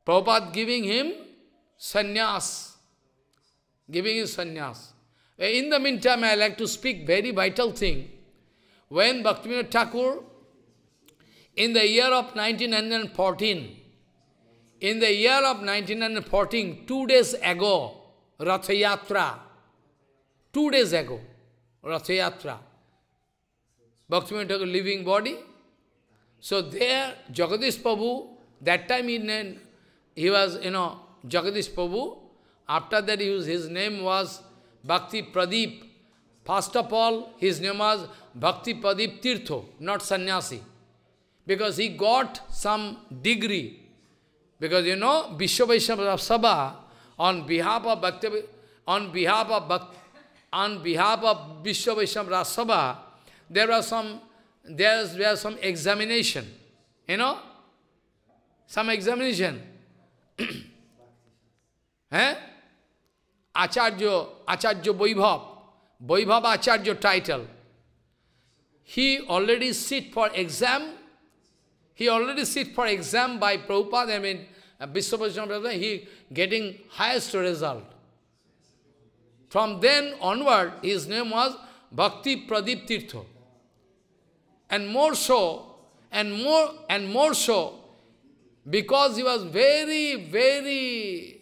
[SPEAKER 1] Prabhupada giving him sannyas, giving him sannyas. Eh, in the meantime, I like to speak very vital thing. When Bhaktivinoda Thakur, in the year of 1914, in the year of 1914, two days ago, Rath Yatra, two days ago, Rath Yatra, Bhaktivinoda Thakur living body. So there, Jagadish Prabhu, that time he, he was, you know, Jagadish Prabhu, after that his name was Bhakti Pradeep. First of all, his name was Bhakti Pradeep Tirtho, not sannyasi. Because he got some degree. Because you know, Vishwavaishnava Sabha, on behalf of Bhakti, on behalf of Bhakti, on behalf of Vishwavaishnava Sabha, there are some, there was some examination, you know, some examination. eh? Acharya, Acharya Vaibhav, Vaibhav Acharya title. He already sit for exam. He already sit for exam by Prabhupada, I mean, uh, Vishwabhajana he getting highest result. From then onward, his name was Bhakti Pradip Tirtha. And more so, and more, and more so, because he was very, very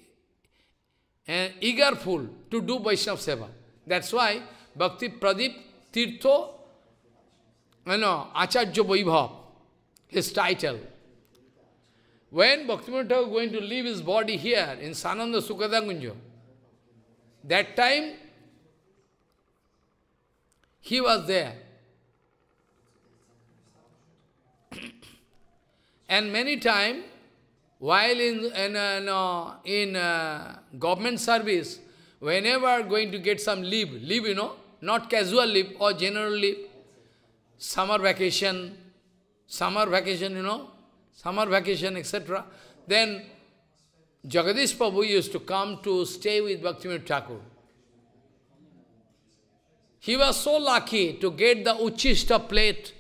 [SPEAKER 1] and eager fool to do Vaishnava Seva. That's why Bhakti Pradip Tirtho, you know, Acharya Vaibhav, his title. When Bhaktivinoda was going to leave his body here in Sananda Sukadangunja, that time he was there. and many times while in, in, uh, no, in uh, government service, whenever going to get some leave, leave, you know, not casual leave or general leave, summer vacation, summer vacation, you know, summer vacation, etc. Then Jagadish Prabhu used to come to stay with Bhaktivinoda Thakur. He was so lucky to get the Uchishta plate.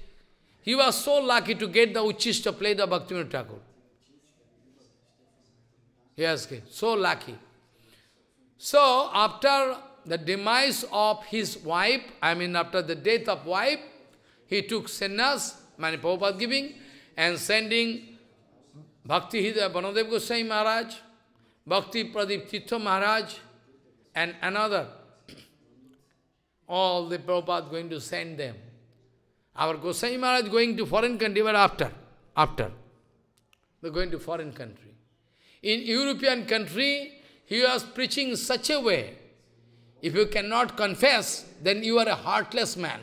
[SPEAKER 1] He was so lucky to get the Uchishta plate of Bhaktivinoda Thakur. Yes, so lucky. So, after the demise of his wife, I mean after the death of wife, he took sannyas, Mani Prabhupada giving, and sending Bhakti Hidaya Banadev Goswami Maharaj, Bhakti Pradip Titho Maharaj, and another. All the Prabhupada going to send them. Our Goswami Maharaj going to foreign country, but after, after. They're going to foreign country. In European country, he was preaching such a way, if you cannot confess, then you are a heartless man.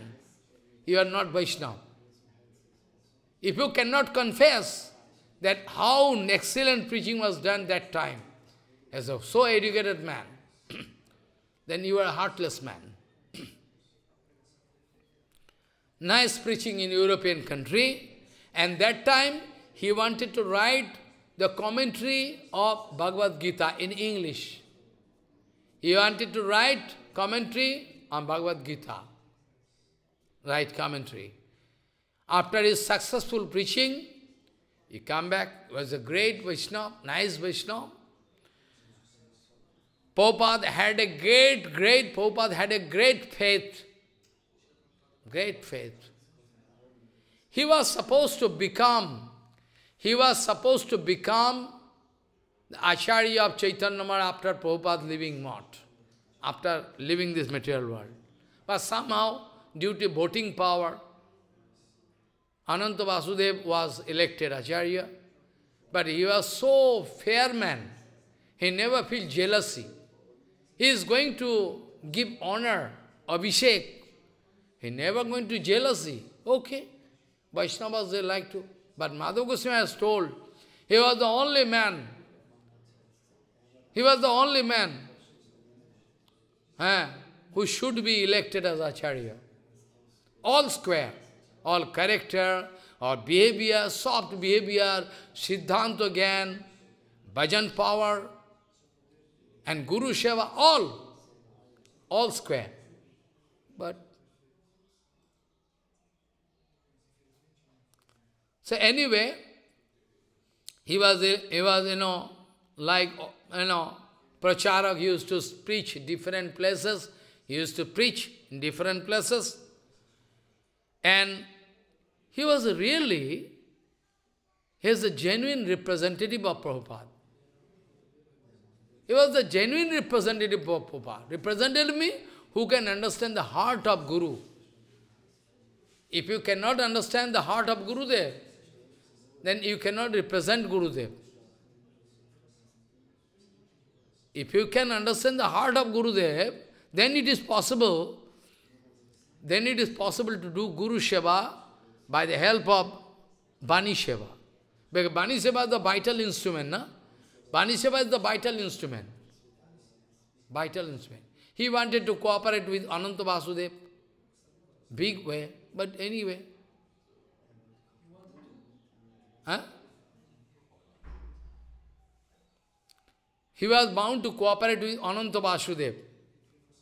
[SPEAKER 1] You are not Vaishnava. If you cannot confess that how excellent preaching was done that time, as a so educated man, then you are a heartless man. nice preaching in European country, and that time he wanted to write the commentary of Bhagavad Gita in English. He wanted to write commentary on Bhagavad Gita. Write commentary. After his successful preaching, he came back, was a great Vaishnava, nice Vaishnava. Prabhupada had a great, great, Prabhupada had a great faith. Great faith. He was supposed to become he was supposed to become the Acharya of Chaitanya Mahaprabhu after Prabhupada leaving Mott, after leaving this material world. But somehow, due to voting power, Ananta Vasudev was elected Acharya. But he was so fair man, he never felt jealousy. He is going to give honor, Abhishek. He never going to jealousy. Okay. Vaishnavas, they like to but Madhu Goswami has told, he was the only man. He was the only man eh, who should be elected as Acharya. All square, all character, all behavior, soft behavior, Siddhanta Gyan, Bhajan power, and Guru Seva, all, all square. So anyway, he was, he was, you know, like, you know, Pracharak used to preach different places. He used to preach in different places. And he was really, he is a genuine representative of Prabhupada. He was the genuine representative of Prabhupada. Represented me who can understand the heart of Guru. If you cannot understand the heart of Guru there, then you cannot represent Gurudev. If you can understand the heart of Gurudev, then it is possible, then it is possible to do Guru Shiva by the help of Bani Shiva. Because Bani Shiva is the vital instrument, na? Bani Shiva is the vital instrument. Vital instrument. He wanted to cooperate with Ananta Vasudev. Big way, but anyway. Huh? He was bound to cooperate with Ananta Vasudev.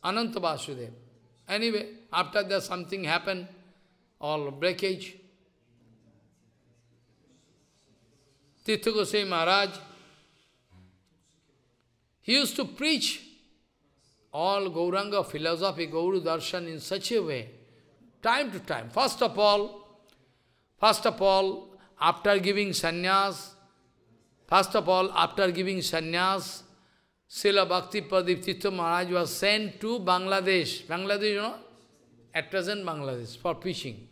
[SPEAKER 1] Ananta Vasudev. Anyway, after that something happened, all breakage. Tirtha Goswami Maharaj, he used to preach all Gauranga philosophy, Gauru darshan in such a way, time to time. First of all, first of all, after giving sannyas, first of all, after giving sannyas, Srila Bhakti Pradip Maharaj was sent to Bangladesh. Bangladesh, you know, at present Bangladesh, for preaching.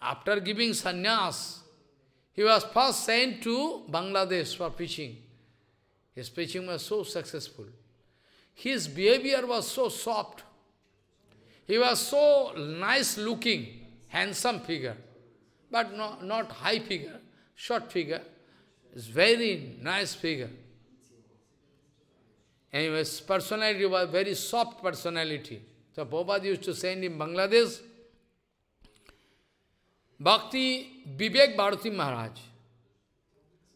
[SPEAKER 1] After giving sannyas, he was first sent to Bangladesh for preaching. His preaching was so successful. His behavior was so soft. He was so nice looking, handsome figure but no, not high figure, short figure. It's very nice figure. Anyways, personality was very soft personality. So Prabhupada used to send in Bangladesh, Bhakti Vivek Bharati Maharaj.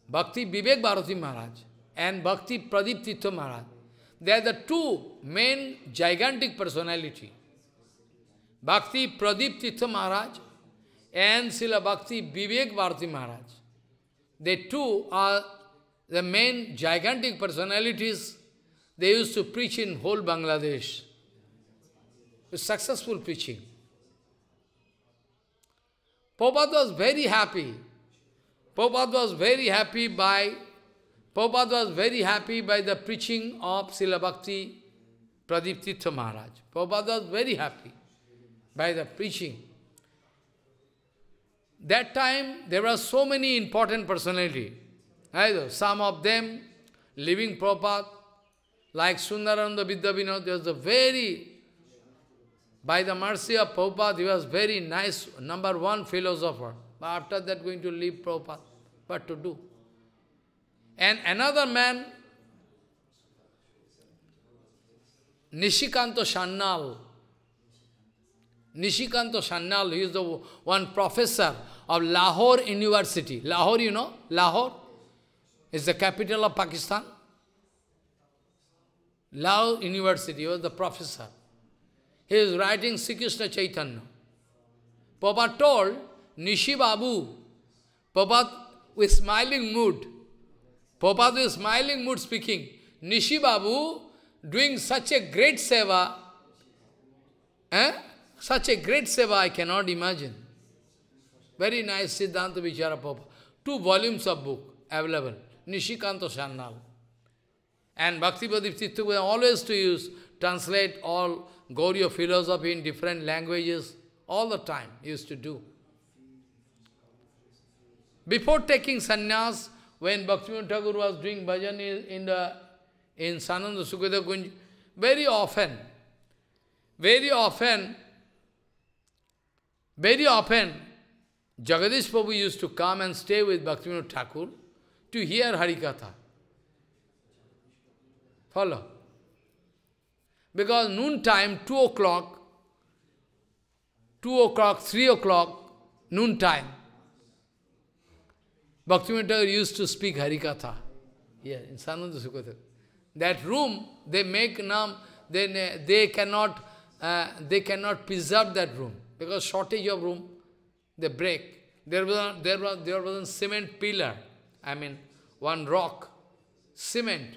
[SPEAKER 1] Bhakti Vivek Bharati Maharaj and Bhakti Pradip Titha Maharaj. They are the two main gigantic personality. Bhakti Pradip Titha Maharaj and Srila Bhakti Vivek Bharati Maharaj. They two are the main gigantic personalities they used to preach in whole Bangladesh. With successful preaching. Prabhupada was very happy. Prabhupada was very happy by Prabhupada was very happy by the preaching of Srila Bhakti Pradip Maharaj. Prabhupada was very happy by the preaching. That time, there were so many important personalities. Either some of them living Prabhupada, like Sundaranda Vidyabhinod, there was a very, by the mercy of Prabhupada, he was very nice, number one philosopher. But after that, going to leave Prabhupada. What to do? And another man, Nishikanta Shannal, Nishikanto Sannal, he is the one professor of Lahore University. Lahore, you know, Lahore is the capital of Pakistan. Lahore University was the professor. He is writing Sri Krishna Chaitanya. Papa told Nishi Babu, Papa with smiling mood, Papa with smiling mood speaking, Nishi Babu doing such a great seva, eh? Such a great seva I cannot imagine. Very nice Siddhanta Vichara Papa. Two volumes of book available. Nishikanto Sannal. And Bhaktipadip Chittagoda always to use, translate all Gauriya philosophy in different languages, all the time used to do. Before taking sannyas, when Bhakti Thakur was doing bhajan in the in Sananda Sukhada Kunj, very often, very often very often, Jagadish Prabhu used to come and stay with Bhaktivinoda Thakur to hear Harikatha. Follow? Because noontime, 2 o'clock, 2 o'clock, 3 o'clock, noontime, Bhaktivinoda Thakur used to speak Harikatha. Yeah, in Sananda That room, they make nam, they, they cannot, uh, they cannot preserve that room because shortage of room, they break. There was, there was, there was a cement pillar, I mean, one rock, cement.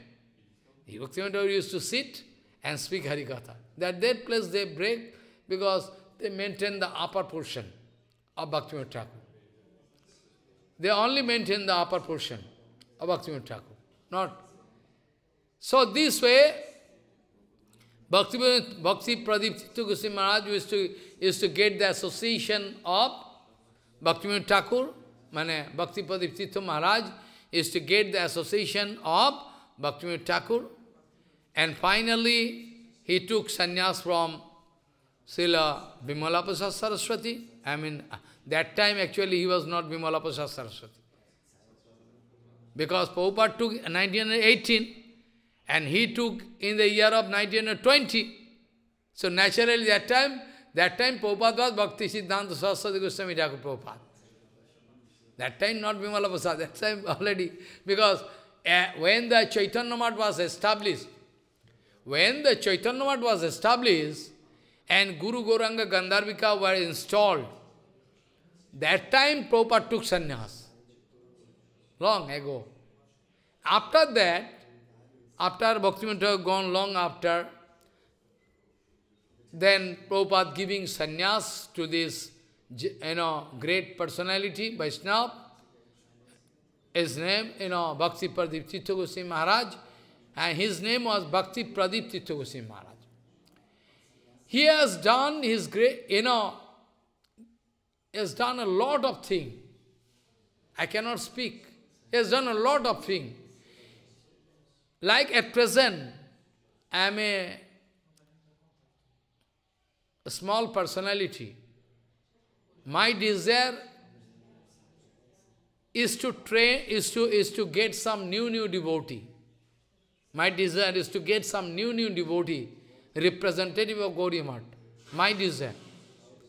[SPEAKER 1] Bhaktivinoda used to sit and speak Harikatha. That that place they break because they maintain the upper portion of Bhaktivinoda They only maintain the upper portion of Bhaktivinoda not. So this way, Bhakti, Bhakti Pradip Tittu Goswami Maharaj used to is to get the association of Bhaktivinoda Thakur, Mane Bhakti Padip Maharaj, is to get the association of Bhaktivinoda Thakur. And finally, he took sannyas from Srila Vimalapasad Saraswati. I mean, that time actually he was not Vimalapasad Saraswati. Because Prabhupada took 1918, and he took in the year of 1920. So naturally that time, that time Prabhupada was Bhakti Siddhanta Saraswati Goswami Thakur Prabhupada. That time not Bimala Prasad, that time already. Because uh, when the Chaitanya Mat was established, when the Chaitanya Mat was established and Guru Goranga Gandharvika were installed, that time Prabhupada took sannyas. Long ago. After that, after Bhakti Bhaktivinoda gone long after, then Prabhupada giving sannyas to this you know, great personality, Vaishnava. His name, you know, Bhakti Pradip Titha Goswami Maharaj. And his name was Bhakti Pradip Titha Goswami Maharaj. He has done his great, you know, has done a lot of things. I cannot speak. He has done a lot of things. Like at present, I am a small personality. My desire is to train, is to, is to get some new, new devotee. My desire is to get some new, new devotee, representative of Gauriamat. My desire,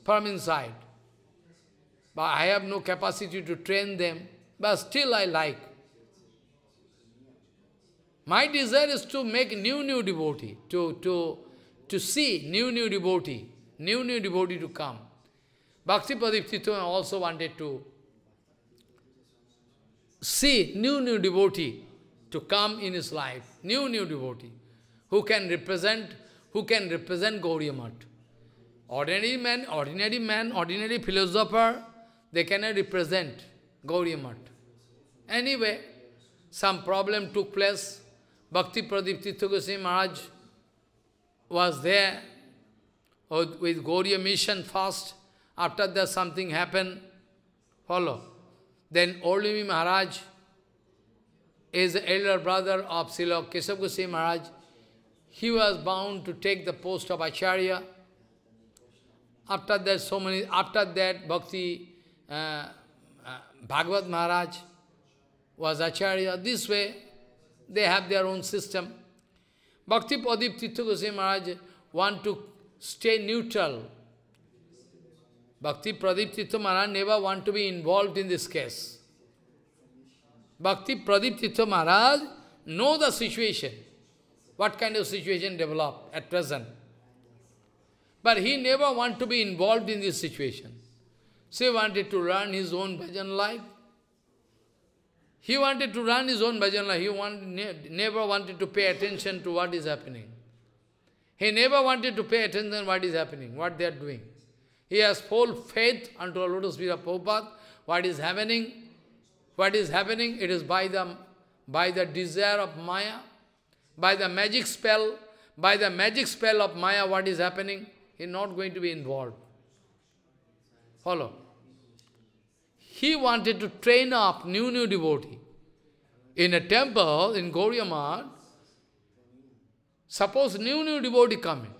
[SPEAKER 1] from inside. But I have no capacity to train them, but still I like. My desire is to make new, new devotee, to, to, to see new, new devotee new, new devotee to come. Bhakti Pradip Tito also wanted to see new, new devotee to come in his life, new, new devotee, who can represent, who can represent Gauriya Ordinary man, ordinary man, ordinary philosopher, they cannot represent Gauriya Anyway, some problem took place. Bhakti Pradip Tirtha Goswami Maharaj was there with Gauriya mission first, after that something happened, follow. Then Olimi Maharaj is the elder brother of Srila Kesab Goswami Maharaj. He was bound to take the post of Acharya. After that, so many, after that, Bhakti, uh, uh, Bhagavad Maharaj was Acharya. This way, they have their own system. Bhakti Padip Tithu Goswami Maharaj want to stay neutral. Bhakti Pradip Maharaj never want to be involved in this case. Bhakti Pradip Maharaj know the situation. What kind of situation develop at present. But he never want to be involved in this situation. So he wanted to run his own bhajan life. He wanted to run his own bhajan life. He want, ne never wanted to pay attention to what is happening. He never wanted to pay attention what is happening, what they are doing. He has full faith unto our Lotus Vira Prabhupada. What is happening? What is happening? It is by the, by the desire of Maya, by the magic spell, by the magic spell of Maya, what is happening? He is not going to be involved. Follow. He wanted to train up new, new devotee. In a temple in Goryamad, Suppose new, new devotee coming.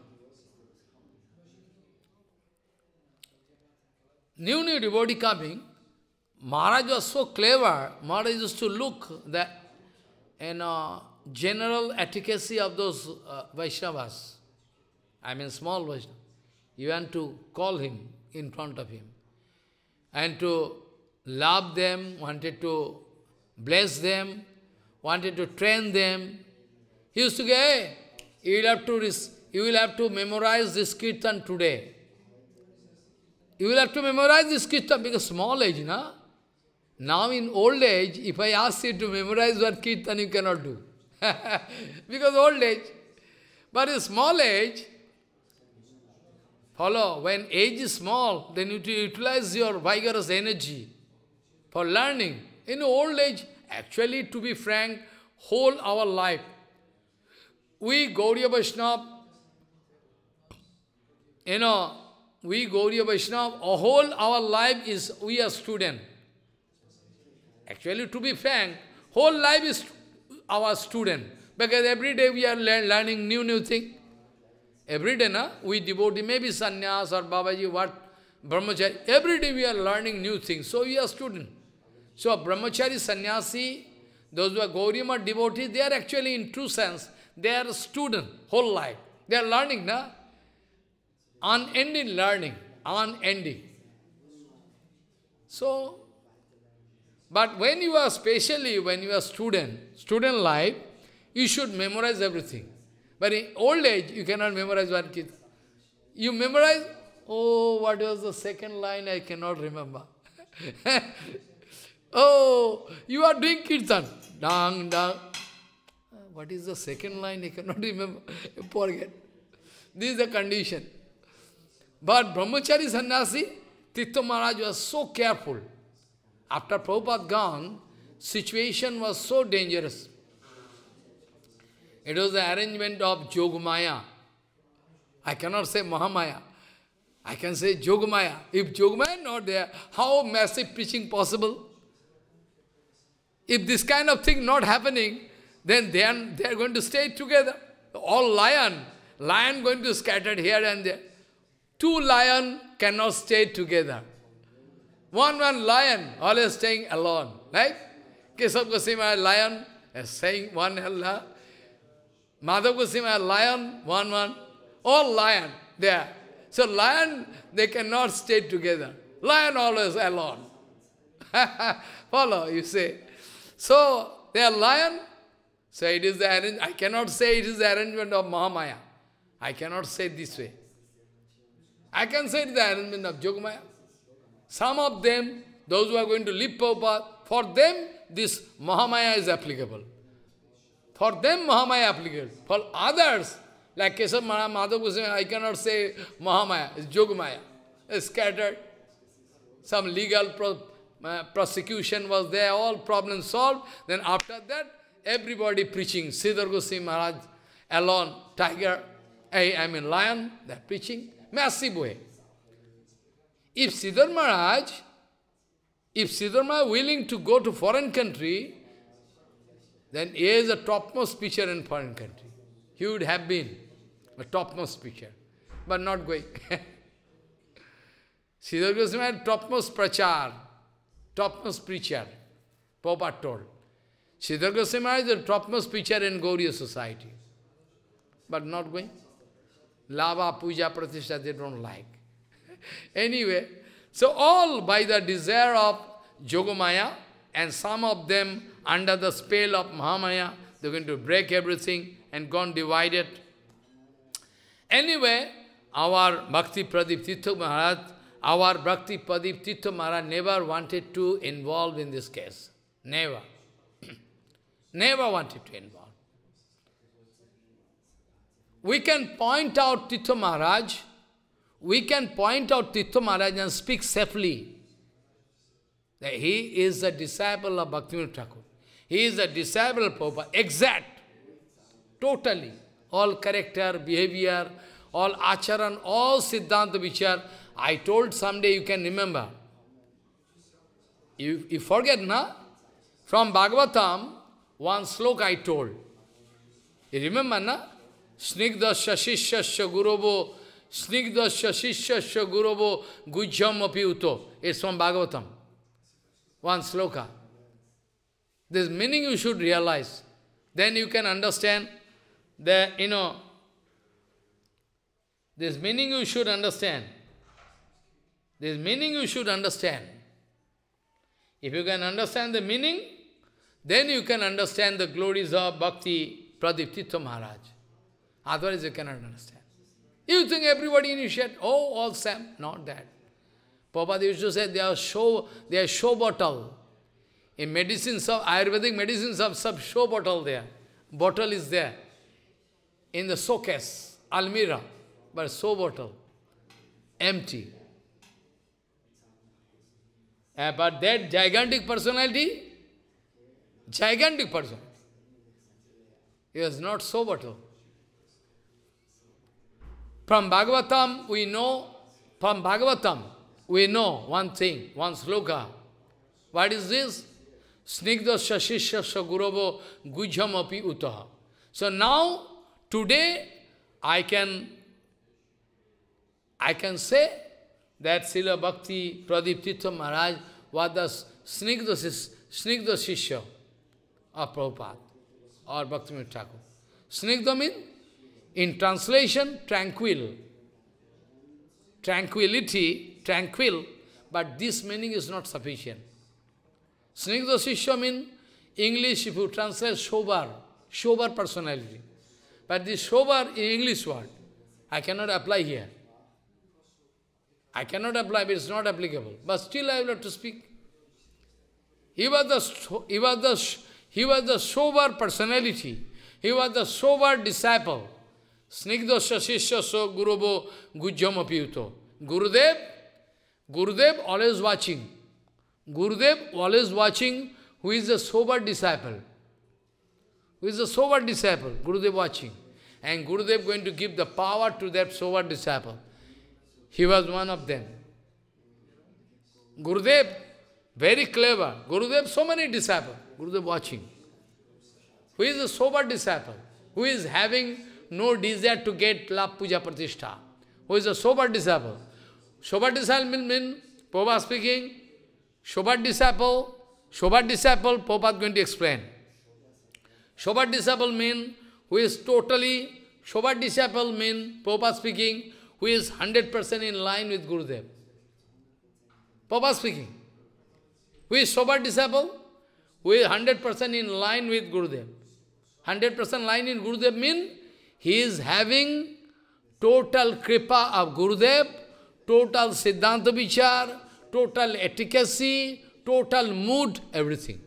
[SPEAKER 1] New, new devotee coming. Maharaj was so clever. Maharaj used to look that in a general efficacy of those uh, Vaishnavas. I mean small Vaishnavas. You want to call him in front of him. And to love them, wanted to bless them, wanted to train them. He used to go, hey, you will have to, you will have to memorize this kirtan today. You will have to memorize this kirtan because small age, na? Now in old age, if I ask you to memorize what kirtan, you cannot do. because old age. But in small age, follow, when age is small, then you utilize your vigorous energy for learning. In old age, actually, to be frank, whole our life, we Gauriya Vaishnav, you know, we Gauriya Vaishnav, a whole our life is, we are student. Actually, to be frank, whole life is our student. Because every day we are learning new, new thing. Every day, na, we devotee, maybe sannyas or Babaji, what, brahmachari, every day we are learning new things. So we are student. So brahmachari, sannyasi, those who are Gauriyama devotees, they are actually in true sense, they are student whole life. They are learning, na? Unending learning, unending. So, but when you are, specially when you are student, student life, you should memorize everything. But in old age, you cannot memorize one kid. You memorize, oh, what was the second line? I cannot remember. oh, you are doing kirtan. Dang, dang. What is the second line? I cannot remember. Forget. This is the condition. But Brahmachari Sannyasi, Tito Maharaj was so careful. After Prabhupada gone, situation was so dangerous. It was the arrangement of Jogmaya. I cannot say Mahamaya. I can say Jogmaya. If Jogmaya not there, how massive preaching possible? If this kind of thing not happening, then they are, they are going to stay together. All lion, lion going to scatter here and there. Two lion cannot stay together. One one lion always staying alone, right? Kesab Goswami lion is eh, saying one Allah. Madhav Goswami lion, one one. All lion there. So lion, they cannot stay together. Lion always alone. Follow, you say. So, they are lion, so it is the arrangement, I cannot say it is the arrangement of Mahamaya. I cannot say this way. I can say it is the arrangement of Yogamaya. Some of them, those who are going to leave Prabhupada, for them this Mahamaya is applicable. For them Mahamaya applicable. For others, like Keshav Madhav Goswami, I cannot say Mahamaya, it's Yogamaya. It's scattered. Some legal pro, uh, prosecution was there, all problems solved. Then after that, everybody preaching. Siddhar Goswami Maharaj, alone, tiger, I, I mean lion, they're preaching. Massive way. If Siddhar Maharaj, if Siddhar Maharaj willing to go to foreign country, then he is a topmost preacher in foreign country. He would have been a topmost preacher, but not going. Siddhar Goswami had topmost prachar, topmost preacher, Prabhupada told. Siddha Goswami is the topmost preacher in Gauriya society. But not going. Lava, Puja, Pratishtha, they don't like. anyway, so all by the desire of Jogamaya, and some of them under the spell of Mahamaya, they're going to break everything and gone divided. Anyway, our Bhakti Pradip Tithu Maharaj, our Bhakti Pradip Tithu Maharaj never wanted to involve in this case. Never never wanted to involve. We can point out Titho Maharaj, we can point out Titho Maharaj and speak safely that he is a disciple of Bhaktivinoda Thakur. He is a disciple of Prabhupada, exact, totally. All character, behavior, all acharan, all siddhanta vichar. I told someday you can remember. You, you forget, na? From Bhagavatam, one sloka I told. You remember, na? Snigdasya shishyasya gurobo, snigdasya shishyasya gurobo, gujyam apiuto. It's from Bhagavatam. One sloka. This meaning you should realize. Then you can understand that, you know, this meaning you should understand. This meaning you should understand. If you can understand the meaning, then you can understand the glories of Bhakti Pradiptita Maharaj. Otherwise you cannot understand. You think everybody initiate, oh, all Sam, not that. Prabhupada used to say they are show, they are show bottle. In medicines of Ayurvedic medicines of sub show bottle there. Bottle is there. In the showcase, Almira, but show bottle. Empty. Uh, but that gigantic personality, gigantic person. He was not sober too. From Bhagavatam, we know, from Bhagavatam, we know one thing, one sloka. What is this? Snigdha shashishya sagurobo gujham api utaha. So now, today, I can, I can say that Srila Bhakti Pradip Titha Maharaj was the snigdha, snigdha shishya of Prabhupada or Bhakti Thakur. Snigdha means, in translation, tranquil. Tranquility, tranquil, but this meaning is not sufficient. Snigdha Shishya means, English, if you translate sober, sober personality. But this sober is English word. I cannot apply here. I cannot apply, but it's not applicable. But still I will have to speak. He was the, he was the he was the sober personality. He was the sober disciple. Snigdosya Shishya So Gurubo Gujyamapyuto. Gurudev, Gurudev always watching. Gurudev always watching who is the sober disciple. Who is the sober disciple? Gurudev watching. And Gurudev going to give the power to that sober disciple. He was one of them. Gurudev, very clever. Gurudev, so many disciples. Gurudev watching. Who is a sober disciple? Who is having no desire to get la Puja Pratishtha? Who is a sober disciple? Sober disciple means, mean, Prabhupada speaking, sober disciple, sober disciple, Prabhupada going to explain. Sober disciple means who is totally, sober disciple means, Prabhupada speaking, who is 100% in line with Gurudev. Prabhupada speaking. Who is sober disciple? who is 100% in line with Gurudev. 100% line in Gurudev means he is having total kripa of Gurudev, total Siddhanta Vichar, total efficacy, total mood, everything.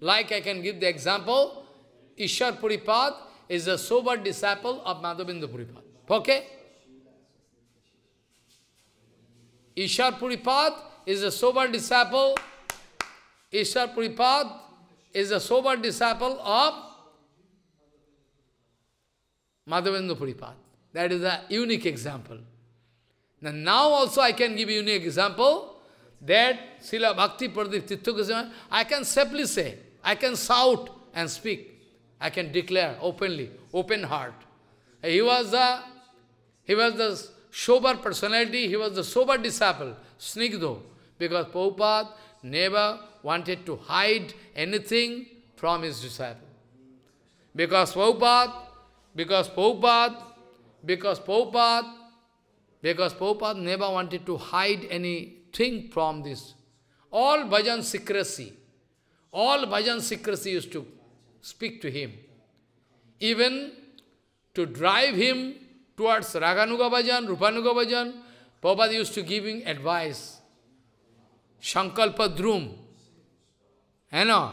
[SPEAKER 1] Like I can give the example, Ishar Puripad is a sober disciple of Madhavindu Puripad. Okay? Ishar Puripad is a sober disciple. Ishar Puripad is a sober disciple of Madhavendra Puripat. That is a unique example. now also I can give you unique example that Srila Bhakti Pradip Titthukasima, I can simply say, I can shout and speak. I can declare openly, open heart. He was the, he was the sober personality, he was the sober disciple, snigdho, because Prabhupada never wanted to hide anything from his disciple. Because Prabhupada, because Prabhupada, because Prabhupada, because Prabhupada never wanted to hide anything from this. All bhajan secrecy, all bhajan secrecy used to speak to him. Even to drive him towards Raganuga bhajan, Rupanuga bhajan, Prabhupada used to give him advice. Shankalpa Drum, you know?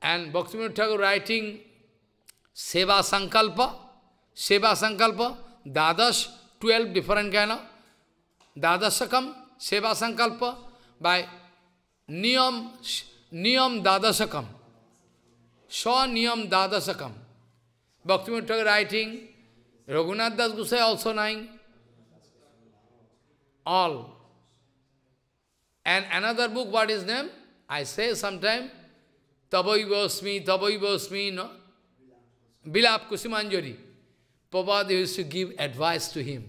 [SPEAKER 1] And Bhaktivinoda Thakur writing Seva Sankalpa, Seva Sankalpa, Dadash, 12 different kind of Dadasakam, Seva Sankalpa, by Niyam, Niyam Dadasakam. Sha Niyam Dadasakam. Bhaktivinoda Thakur writing, Raghunath Das Gosai also nine. All. And another book, what is name? I say sometime, Tavaivasmi, Tavaivasmi, no? Bilap Kusimanjari. Prabhupada used to give advice to him.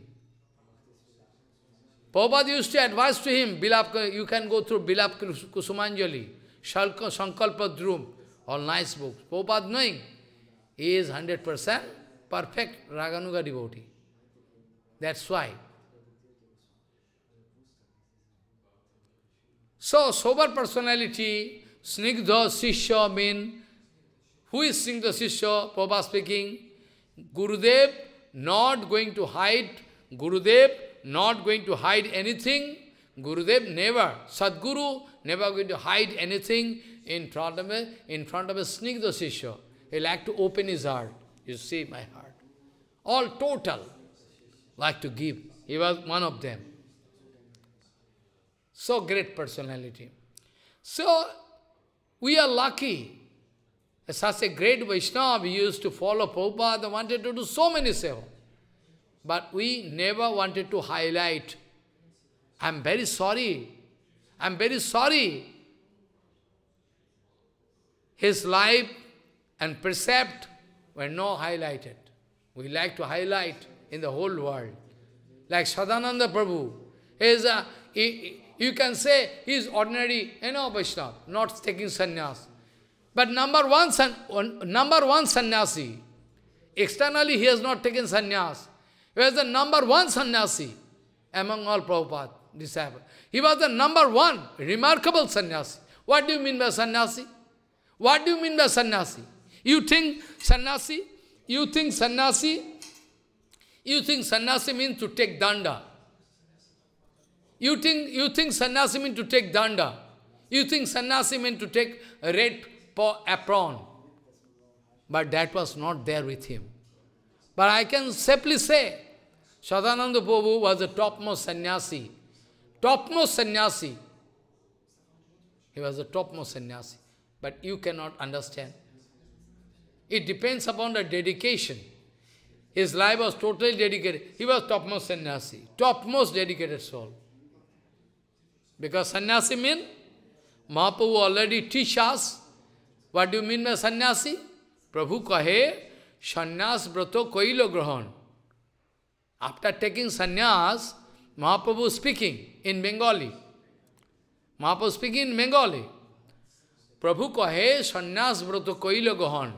[SPEAKER 1] Prabhupada used to advise to him, Bilap, you can go through Bilap Kusumanjali, Sankalpa Drum, all nice books. Prabhupada knowing, he is 100% perfect Raganuga devotee. That's why So, sober personality, Snigdha Sishya mean, who is Snigdha Sishya? Prabhupada speaking, Gurudev not going to hide, Gurudev not going to hide anything, Gurudev never, Sadguru never going to hide anything in front of a, in front of a Snigdha Sishya. He like to open his heart. You see my heart. All total, like to give. He was one of them. So great personality. So we are lucky. Such a great Vaishnava used to follow Prabhupada, wanted to do so many seva. But we never wanted to highlight. I'm very sorry. I'm very sorry. His life and precept were not highlighted. We like to highlight in the whole world. Like Sadananda Prabhu. He is a, you can say he is ordinary, you know, Vaishnava, not taking sannyas. But number one, san, one, number one sannyasi, externally he has not taken sannyas. He was the number one sannyasi among all Prabhupada disciples. He was the number one remarkable sannyasi. What do you mean by sannyasi? What do you mean by sannyasi? You think sannyasi? You think sannyasi? You think sannyasi means to take danda. You think, you think sannyasi meant to take danda. You think sannyasi meant to take red apron. But that was not there with him. But I can safely say, Sadananda Prabhu was the topmost sannyasi. Topmost sannyasi. He was the topmost sannyasi. But you cannot understand. It depends upon the dedication. His life was totally dedicated. He was topmost sannyasi, topmost dedicated soul. Because sannyasi means, Mahaprabhu already teach us. What do you mean by sannyasi? Prabhu kahe, sannyas brato koilo grahan. After taking sannyas, Mahaprabhu speaking in Bengali. Mahaprabhu speaking in Bengali. Prabhu kahe, sannyas brato koilo grahan.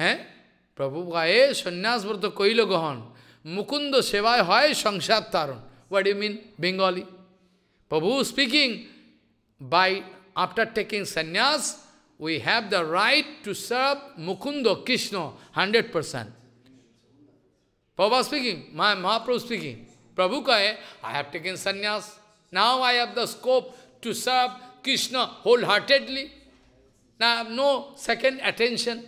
[SPEAKER 1] হ্যাঁ প্রভু গায়ে সন্ন্যাসব্রত কইল গ্রহণ sevai hai হয় সংসার What do you mean, Bengali? Prabhu speaking, by after taking sannyas, we have the right to serve Mukundo Krishna 100%. Prabhu speaking, my Mahaprabhu speaking. Prabhu kahe, I have taken sannyas. Now I have the scope to serve Krishna wholeheartedly. Now I have no second attention.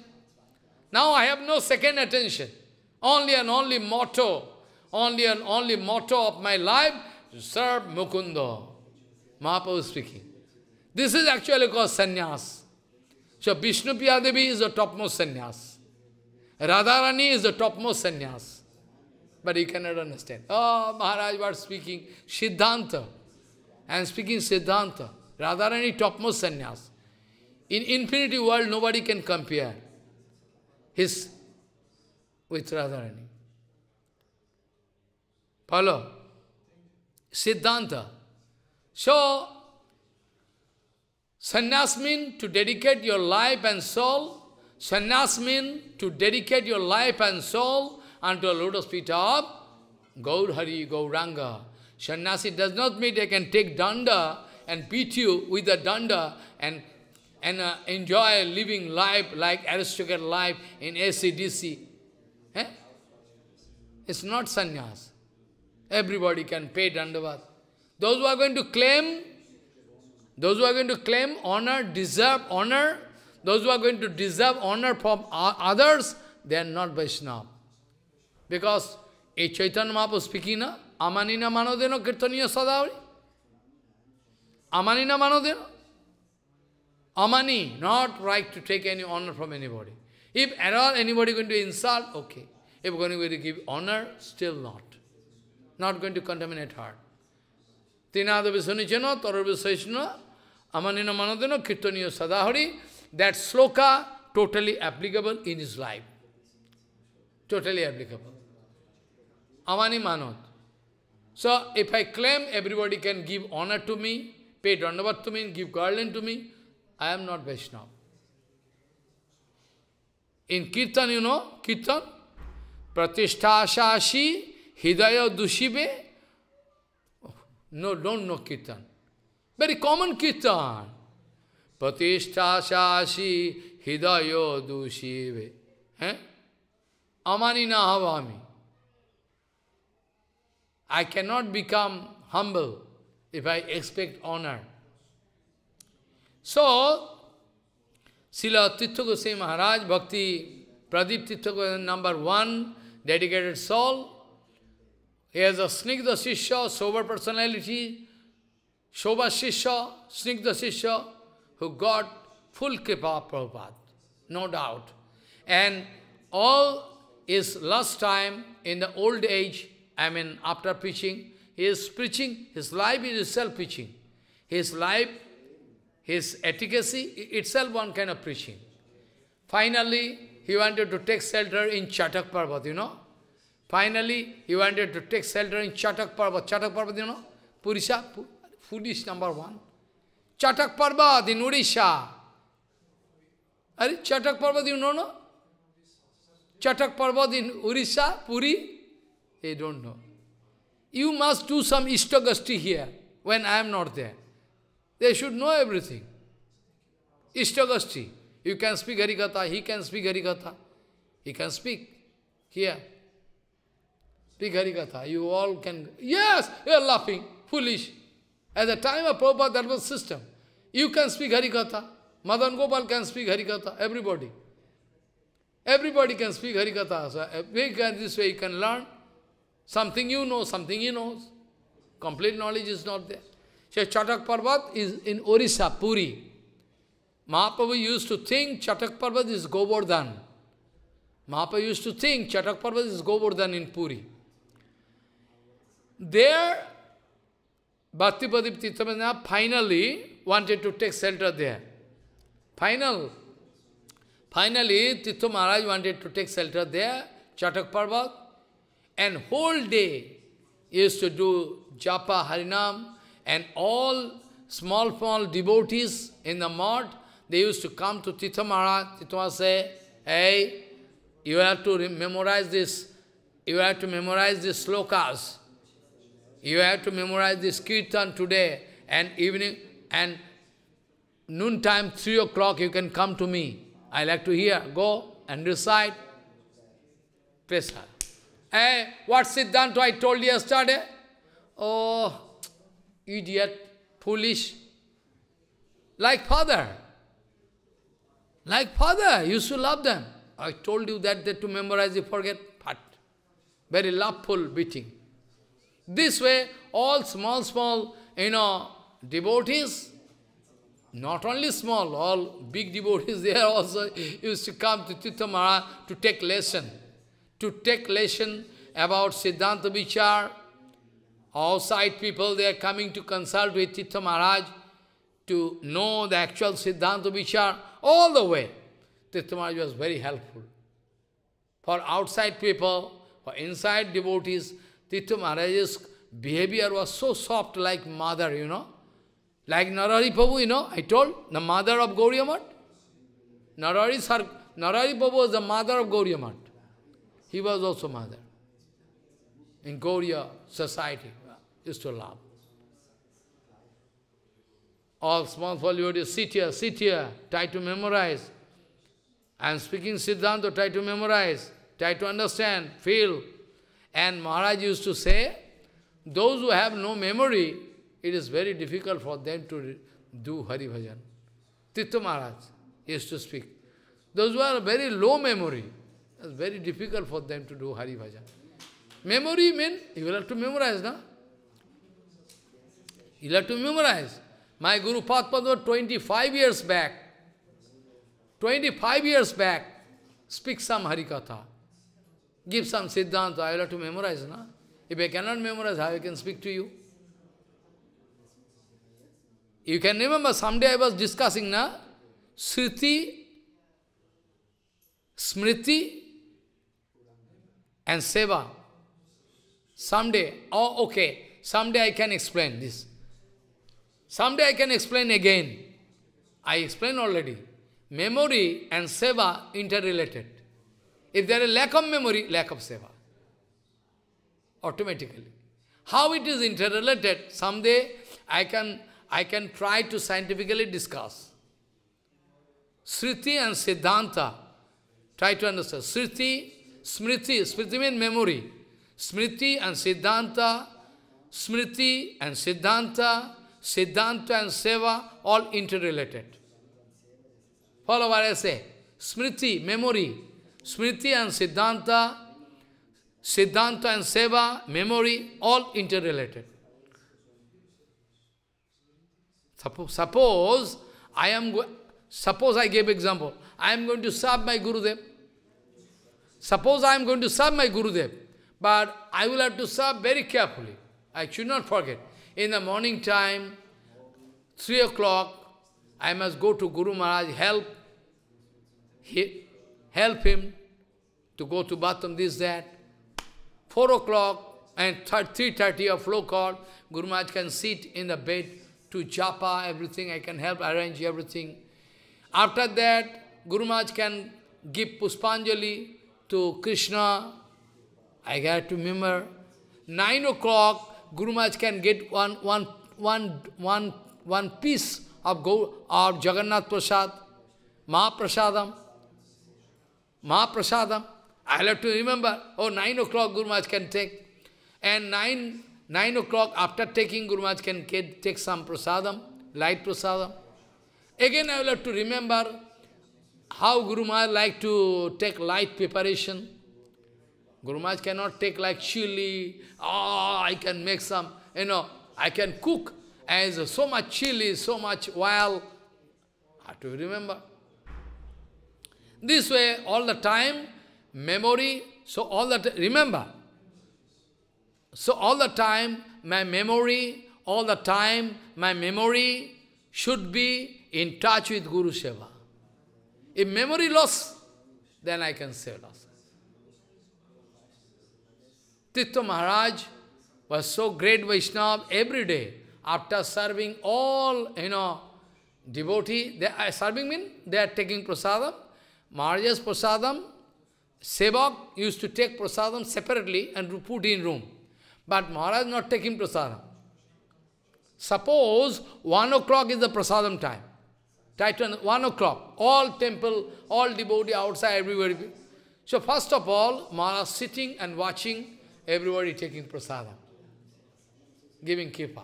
[SPEAKER 1] Now I have no second attention. Only and only motto, only and only motto of my life Sir serve Mukunda. Mahaprabhu speaking. This is actually called sannyas. So Vishnu Piyadevi is the topmost sannyas. Radharani is the topmost sannyas. But you cannot understand. Oh, Maharaj was speaking Siddhanta. And speaking Siddhanta. Radharani topmost sannyas. In infinity world, nobody can compare his with Radharani. Follow? Siddhanta. So, sannyas means to dedicate your life and soul. Sannyas means to dedicate your life and soul unto the lotus feet of Gaurhari Gauranga. Sannyasi does not mean they can take danda and beat you with the danda and and uh, enjoy living life like aristocrat life in ACDC. Eh? It's not sannyas. Everybody can pay Dandavat. Those who are going to claim, those who are going to claim honor, deserve honor, those who are going to deserve honor from others, they are not Vaishnava. Because a Chaitanya Mahaprabhu speaking, Amanina Manodeno Kirtaniya Sadavari. Amanina Manodeno. Amani, not right to take any honor from anybody. If at all anybody going to insult, okay. If going to give honor, still not not going to contaminate heart. Trinada Visunicheno, Taravisaishna, Amanina Manadino, Kirtaniya Sadahari, that sloka totally applicable in his life. Totally applicable. Amani Manot. So, if I claim everybody can give honor to me, pay dandavat to me, give garland to me, I am not Vaishnava. In Kirtan, you know, Kirtan, Pratishtha Shashi Hidaya Dushibe. No, don't know Kirtan. Very common Kirtan. Patishtha Shashi Hidayo Dushibe. Eh? Amani Nahavami. I cannot become humble if I expect honor. So, Srila Tirtha Goswami Maharaj, Bhakti Pradip Tirtha number one, dedicated soul, he has a snigdha sishya, sober personality, sober sishya, snigdha sishya, who got full kripa Prabhupada, no doubt. And all his last time in the old age, I mean after preaching, he is preaching, his life is itself preaching. His life, his efficacy itself one kind of preaching. Finally, he wanted to take shelter in Chatak Parvat, you know. Finally, he wanted to take shelter in Chatak Parvat. Chatak Parvat, you know, Purisha, foodish number one. Chatak Parvat in Odisha. Are Chatak Parvat, you know, no? Chatak Parvat in Orissa, Puri? They don't know. You must do some istagasti here when I am not there. They should know everything. Istagasti. You can speak Harikatha, he can speak Harikatha. He can speak here. Speak You all can... Yes, you are laughing. Foolish. At the time of Prabhupada, that was system. You can speak Harikatha. Madan Gopal can speak Harikatha. Everybody. Everybody can speak Harikatha. So uh, we can, this way you can learn. Something you know, something he knows. Complete knowledge is not there. So Chatak Parvat is in Orissa, Puri. Mahaprabhu used to think Chatak Parvat is Govardhan. Mahaprabhu used to think Chatak Parvat is Govardhan in Puri. There, Bhaktipadip Tithamana finally wanted to take shelter there. Final. Finally, Tithu Maharaj wanted to take shelter there, Chatak Parvat, and whole day used to do japa, harinam, and all small, small devotees in the mud, they used to come to Titha Maharaj. Titha Maharaj say, hey, you have to memorize this, you have to memorize these slokas. You have to memorize this kirtan today and evening and noontime, 3 o'clock, you can come to me. I like to hear. Go and recite. Pesha. Hey, what Siddhanta I told yesterday? Oh, idiot, foolish. Like father. Like father, you should love them. I told you that, that to memorize, you forget. But very loveful beating. This way, all small, small, you know, devotees, not only small, all big devotees, there also used to come to Maharaj to take lesson, to take lesson about Siddhanta Vichar. Outside people, they are coming to consult with Tirtha Maharaj to know the actual Siddhanta Vichar all the way. Tirtha Maharaj was very helpful. For outside people, for inside devotees, Tirtha Maharaj's behavior was so soft like mother, you know. Like Narari Prabhu, you know, I told, the mother of Gauriamat. Narari, Sar Narari Prabhu was the mother of Gauriamat. He was also mother. In Gauriya uh, society, uh, used to love. All small followers, sit here, sit here, try to memorize. I am speaking Siddhanta, try to memorize, try to understand, feel. And Maharaj used to say, those who have no memory, it is very difficult for them to do Hari Bhajan. Tito Maharaj used to speak. Those who are very low memory, it's very difficult for them to do Hari Bhajan. Memory means you will have to memorize, no? You have to memorize. My Guru Padma 25 years back, 25 years back, speak some Harikatha. Give some Siddhanta, I will have to memorize, na. If I cannot memorize, how I can speak to you? You can remember, someday I was discussing, na Sriti, Smriti, and Seva. Someday, oh, okay, someday I can explain this. Someday I can explain again. I explained already. Memory and Seva interrelated. If there is lack of memory, lack of seva. Automatically. How it is interrelated, someday I can, I can try to scientifically discuss. Sriti and Siddhanta, try to understand. Sriti, Smriti, Smriti means memory. Smriti and Siddhanta, Smriti and Siddhanta, Siddhanta and Seva, all interrelated. Follow what I say. Smriti, memory, Smriti and Siddhanta, Siddhanta and Seva, memory, all interrelated. Suppose, I am suppose I gave example. I am going to serve my Gurudev. Suppose I am going to serve my Gurudev, but I will have to serve very carefully. I should not forget. In the morning time, three o'clock, I must go to Guru Maharaj, help. He, help him to go to bathroom, this, that. 4 o'clock and 3.30 of local call, Guru Maharaj can sit in the bed to japa, everything, I can help arrange everything. After that, Guru Maharaj can give Puspanjali to Krishna. I got to remember. 9 o'clock, Guru Maharaj can get one, one, one, one, one piece of, go, of Jagannath Prasad, Mahaprasadam. Mahaprasadam. i have to remember, oh, 9 o'clock Guru Maharaj can take. And 9, 9 o'clock after taking Guru Maharaj can take some prasadam, light prasadam. Again, I will have to remember how Guru Maharaj like to take light preparation. Guru Maharaj cannot take like chili, oh, I can make some, you know, I can cook. As so much chili, so much oil. Have to remember. This way, all the time, memory, so all the remember. So all the time, my memory, all the time, my memory should be in touch with Guru Seva. If memory loss, then I can say loss. Tito Maharaj was so great Vaishnava every day. After serving all, you know, devotee, they are serving mean they are taking prasadam, Maharaja's prasadam, Sevak used to take prasadam separately and put in room. But Maharaj not taking prasadam. Suppose 1 o'clock is the prasadam time. Titan, 1 o'clock, all temple, all devotee outside, everywhere. So first of all, Maharaj sitting and watching, everybody taking prasadam, giving kipa.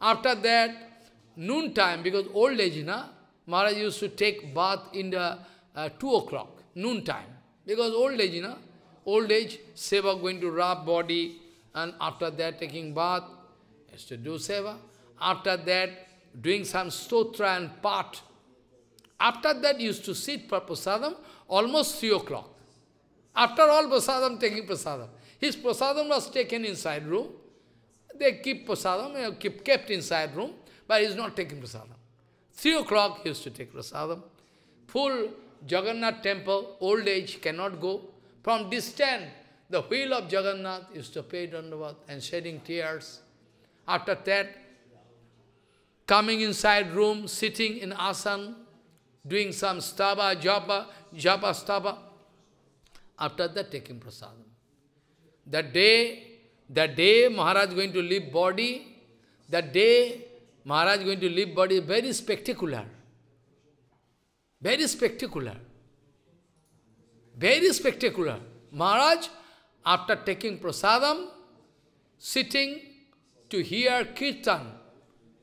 [SPEAKER 1] After that, noon time, because old age, na, Maharaj used to take bath in the uh, 2 o'clock, noon time. Because old age, you know, old age, seva going to rub body, and after that taking bath, has to do seva. After that, doing some stotra and part. After that, used to sit for prasadam almost 3 o'clock. After all prasadam, taking prasadam. His prasadam was taken inside room. They keep prasadam, keep kept inside room, but he is not taking prasadam. 3 o'clock, he used to take prasadam. Full Jagannath temple, old age, cannot go. From distant. the wheel of Jagannath used to pay Dandavat and shedding tears. After that, coming inside room, sitting in asan, doing some stava, japa, japa, stava. After that, taking prasadam. That day, that day Maharaj going to leave body, That day Maharaj going to leave body, very spectacular. Very spectacular. Very spectacular. Maharaj, after taking prasadam, sitting to hear kirtan.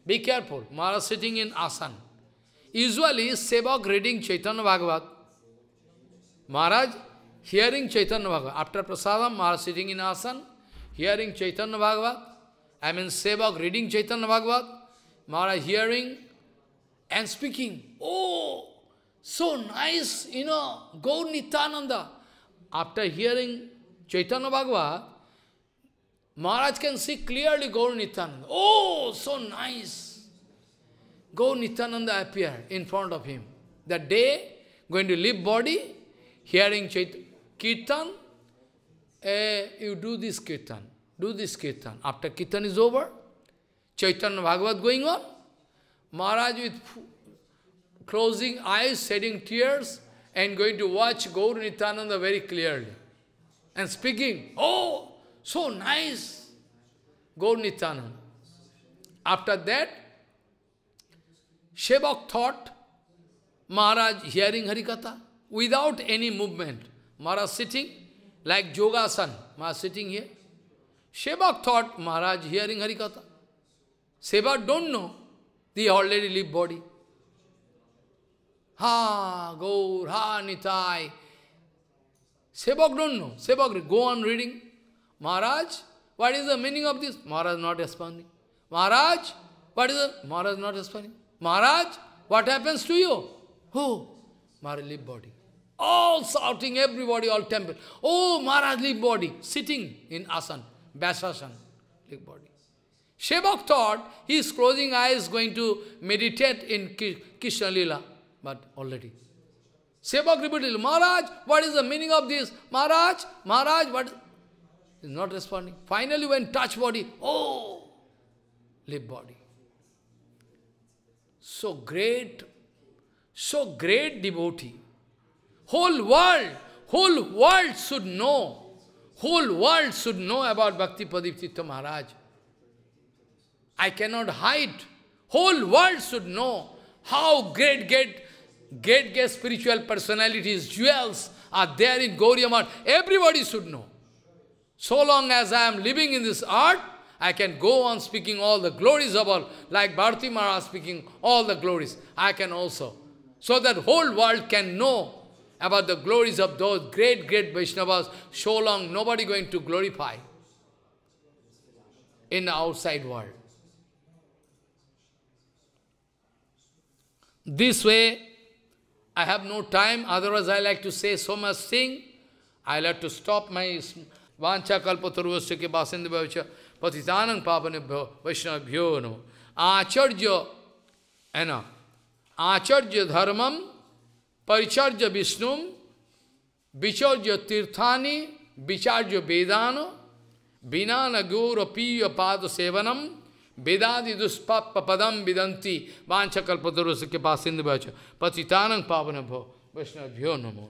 [SPEAKER 1] Be careful. Maharaj sitting in asan. Usually, Sevak reading Chaitanya Bhagavad. Maharaj hearing Chaitanya Bhagavad. After prasadam, Maharaj sitting in asan, hearing Chaitanya Bhagavad. I mean, Sevak reading Chaitanya Bhagavad. Maharaj hearing and speaking. Oh! So nice, you know, go Nityananda. After hearing Chaitanya Bhagavat, Maharaj can see clearly Gaur Nityananda. Oh, so nice! Gaur Nityananda appeared in front of him. That day, going to leave body, hearing Chaitanya. Kirtan, eh, you do this Kirtan, do this Kirtan. After Kirtan is over, Chaitanya Bhagavat going on, Maharaj with closing eyes, shedding tears, and going to watch Gaur Nityananda very clearly. And speaking, oh, so nice, Gaur Nityananda. After that, Shevak thought, Maharaj hearing Harikatha without any movement. Maharaj sitting like Yogasan, Maharaj sitting here. Shevak thought Maharaj hearing Harikatha. Seva don't know the already live body. Ha, Gaur, Ha, Nitai. Sevak don't know. Sevak, go on reading. Maharaj, what is the meaning of this? Maharaj not responding. Maharaj, what is the... Maharaj not responding. Maharaj, what happens to you? Who? Maharaj, leave body. All shouting, everybody, all temple. Oh, Maharaj, leave body. Sitting in asan, basasan, leave body. Shevak thought he is closing eyes, going to meditate in Krishna Lila but already. Sevak repeatedly, Maharaj, what is the meaning of this? Maharaj, Maharaj, what? Is not responding. Finally, when touch body, oh, live body. So great, so great devotee. Whole world, whole world should know, whole world should know about Bhakti Padip Maharaj. I cannot hide. Whole world should know how great, great, Great, great spiritual personalities, jewels are there in Gauriamat. Everybody should know. So long as I am living in this art, I can go on speaking all the glories of all, like Bharti Maharaj speaking all the glories. I can also. So that whole world can know about the glories of those great, great Vaishnavas. So long, nobody going to glorify in the outside world. This way, I have no time, otherwise I like to say so much thing. I like to stop my vancha kalpatarvasya ke basindabhavcha patitanang papanebhyo vaishnavabhyo no. Acharya, ena, acharya dharmam paricharya vishnum vicharya tirthani vicharya vedano vinana gaura piya pada sevanam Vedadi duspapa padam vidanti vanchakalpatarusa kipasindhavyacha patitanang pavanabho vaishnavyo namo.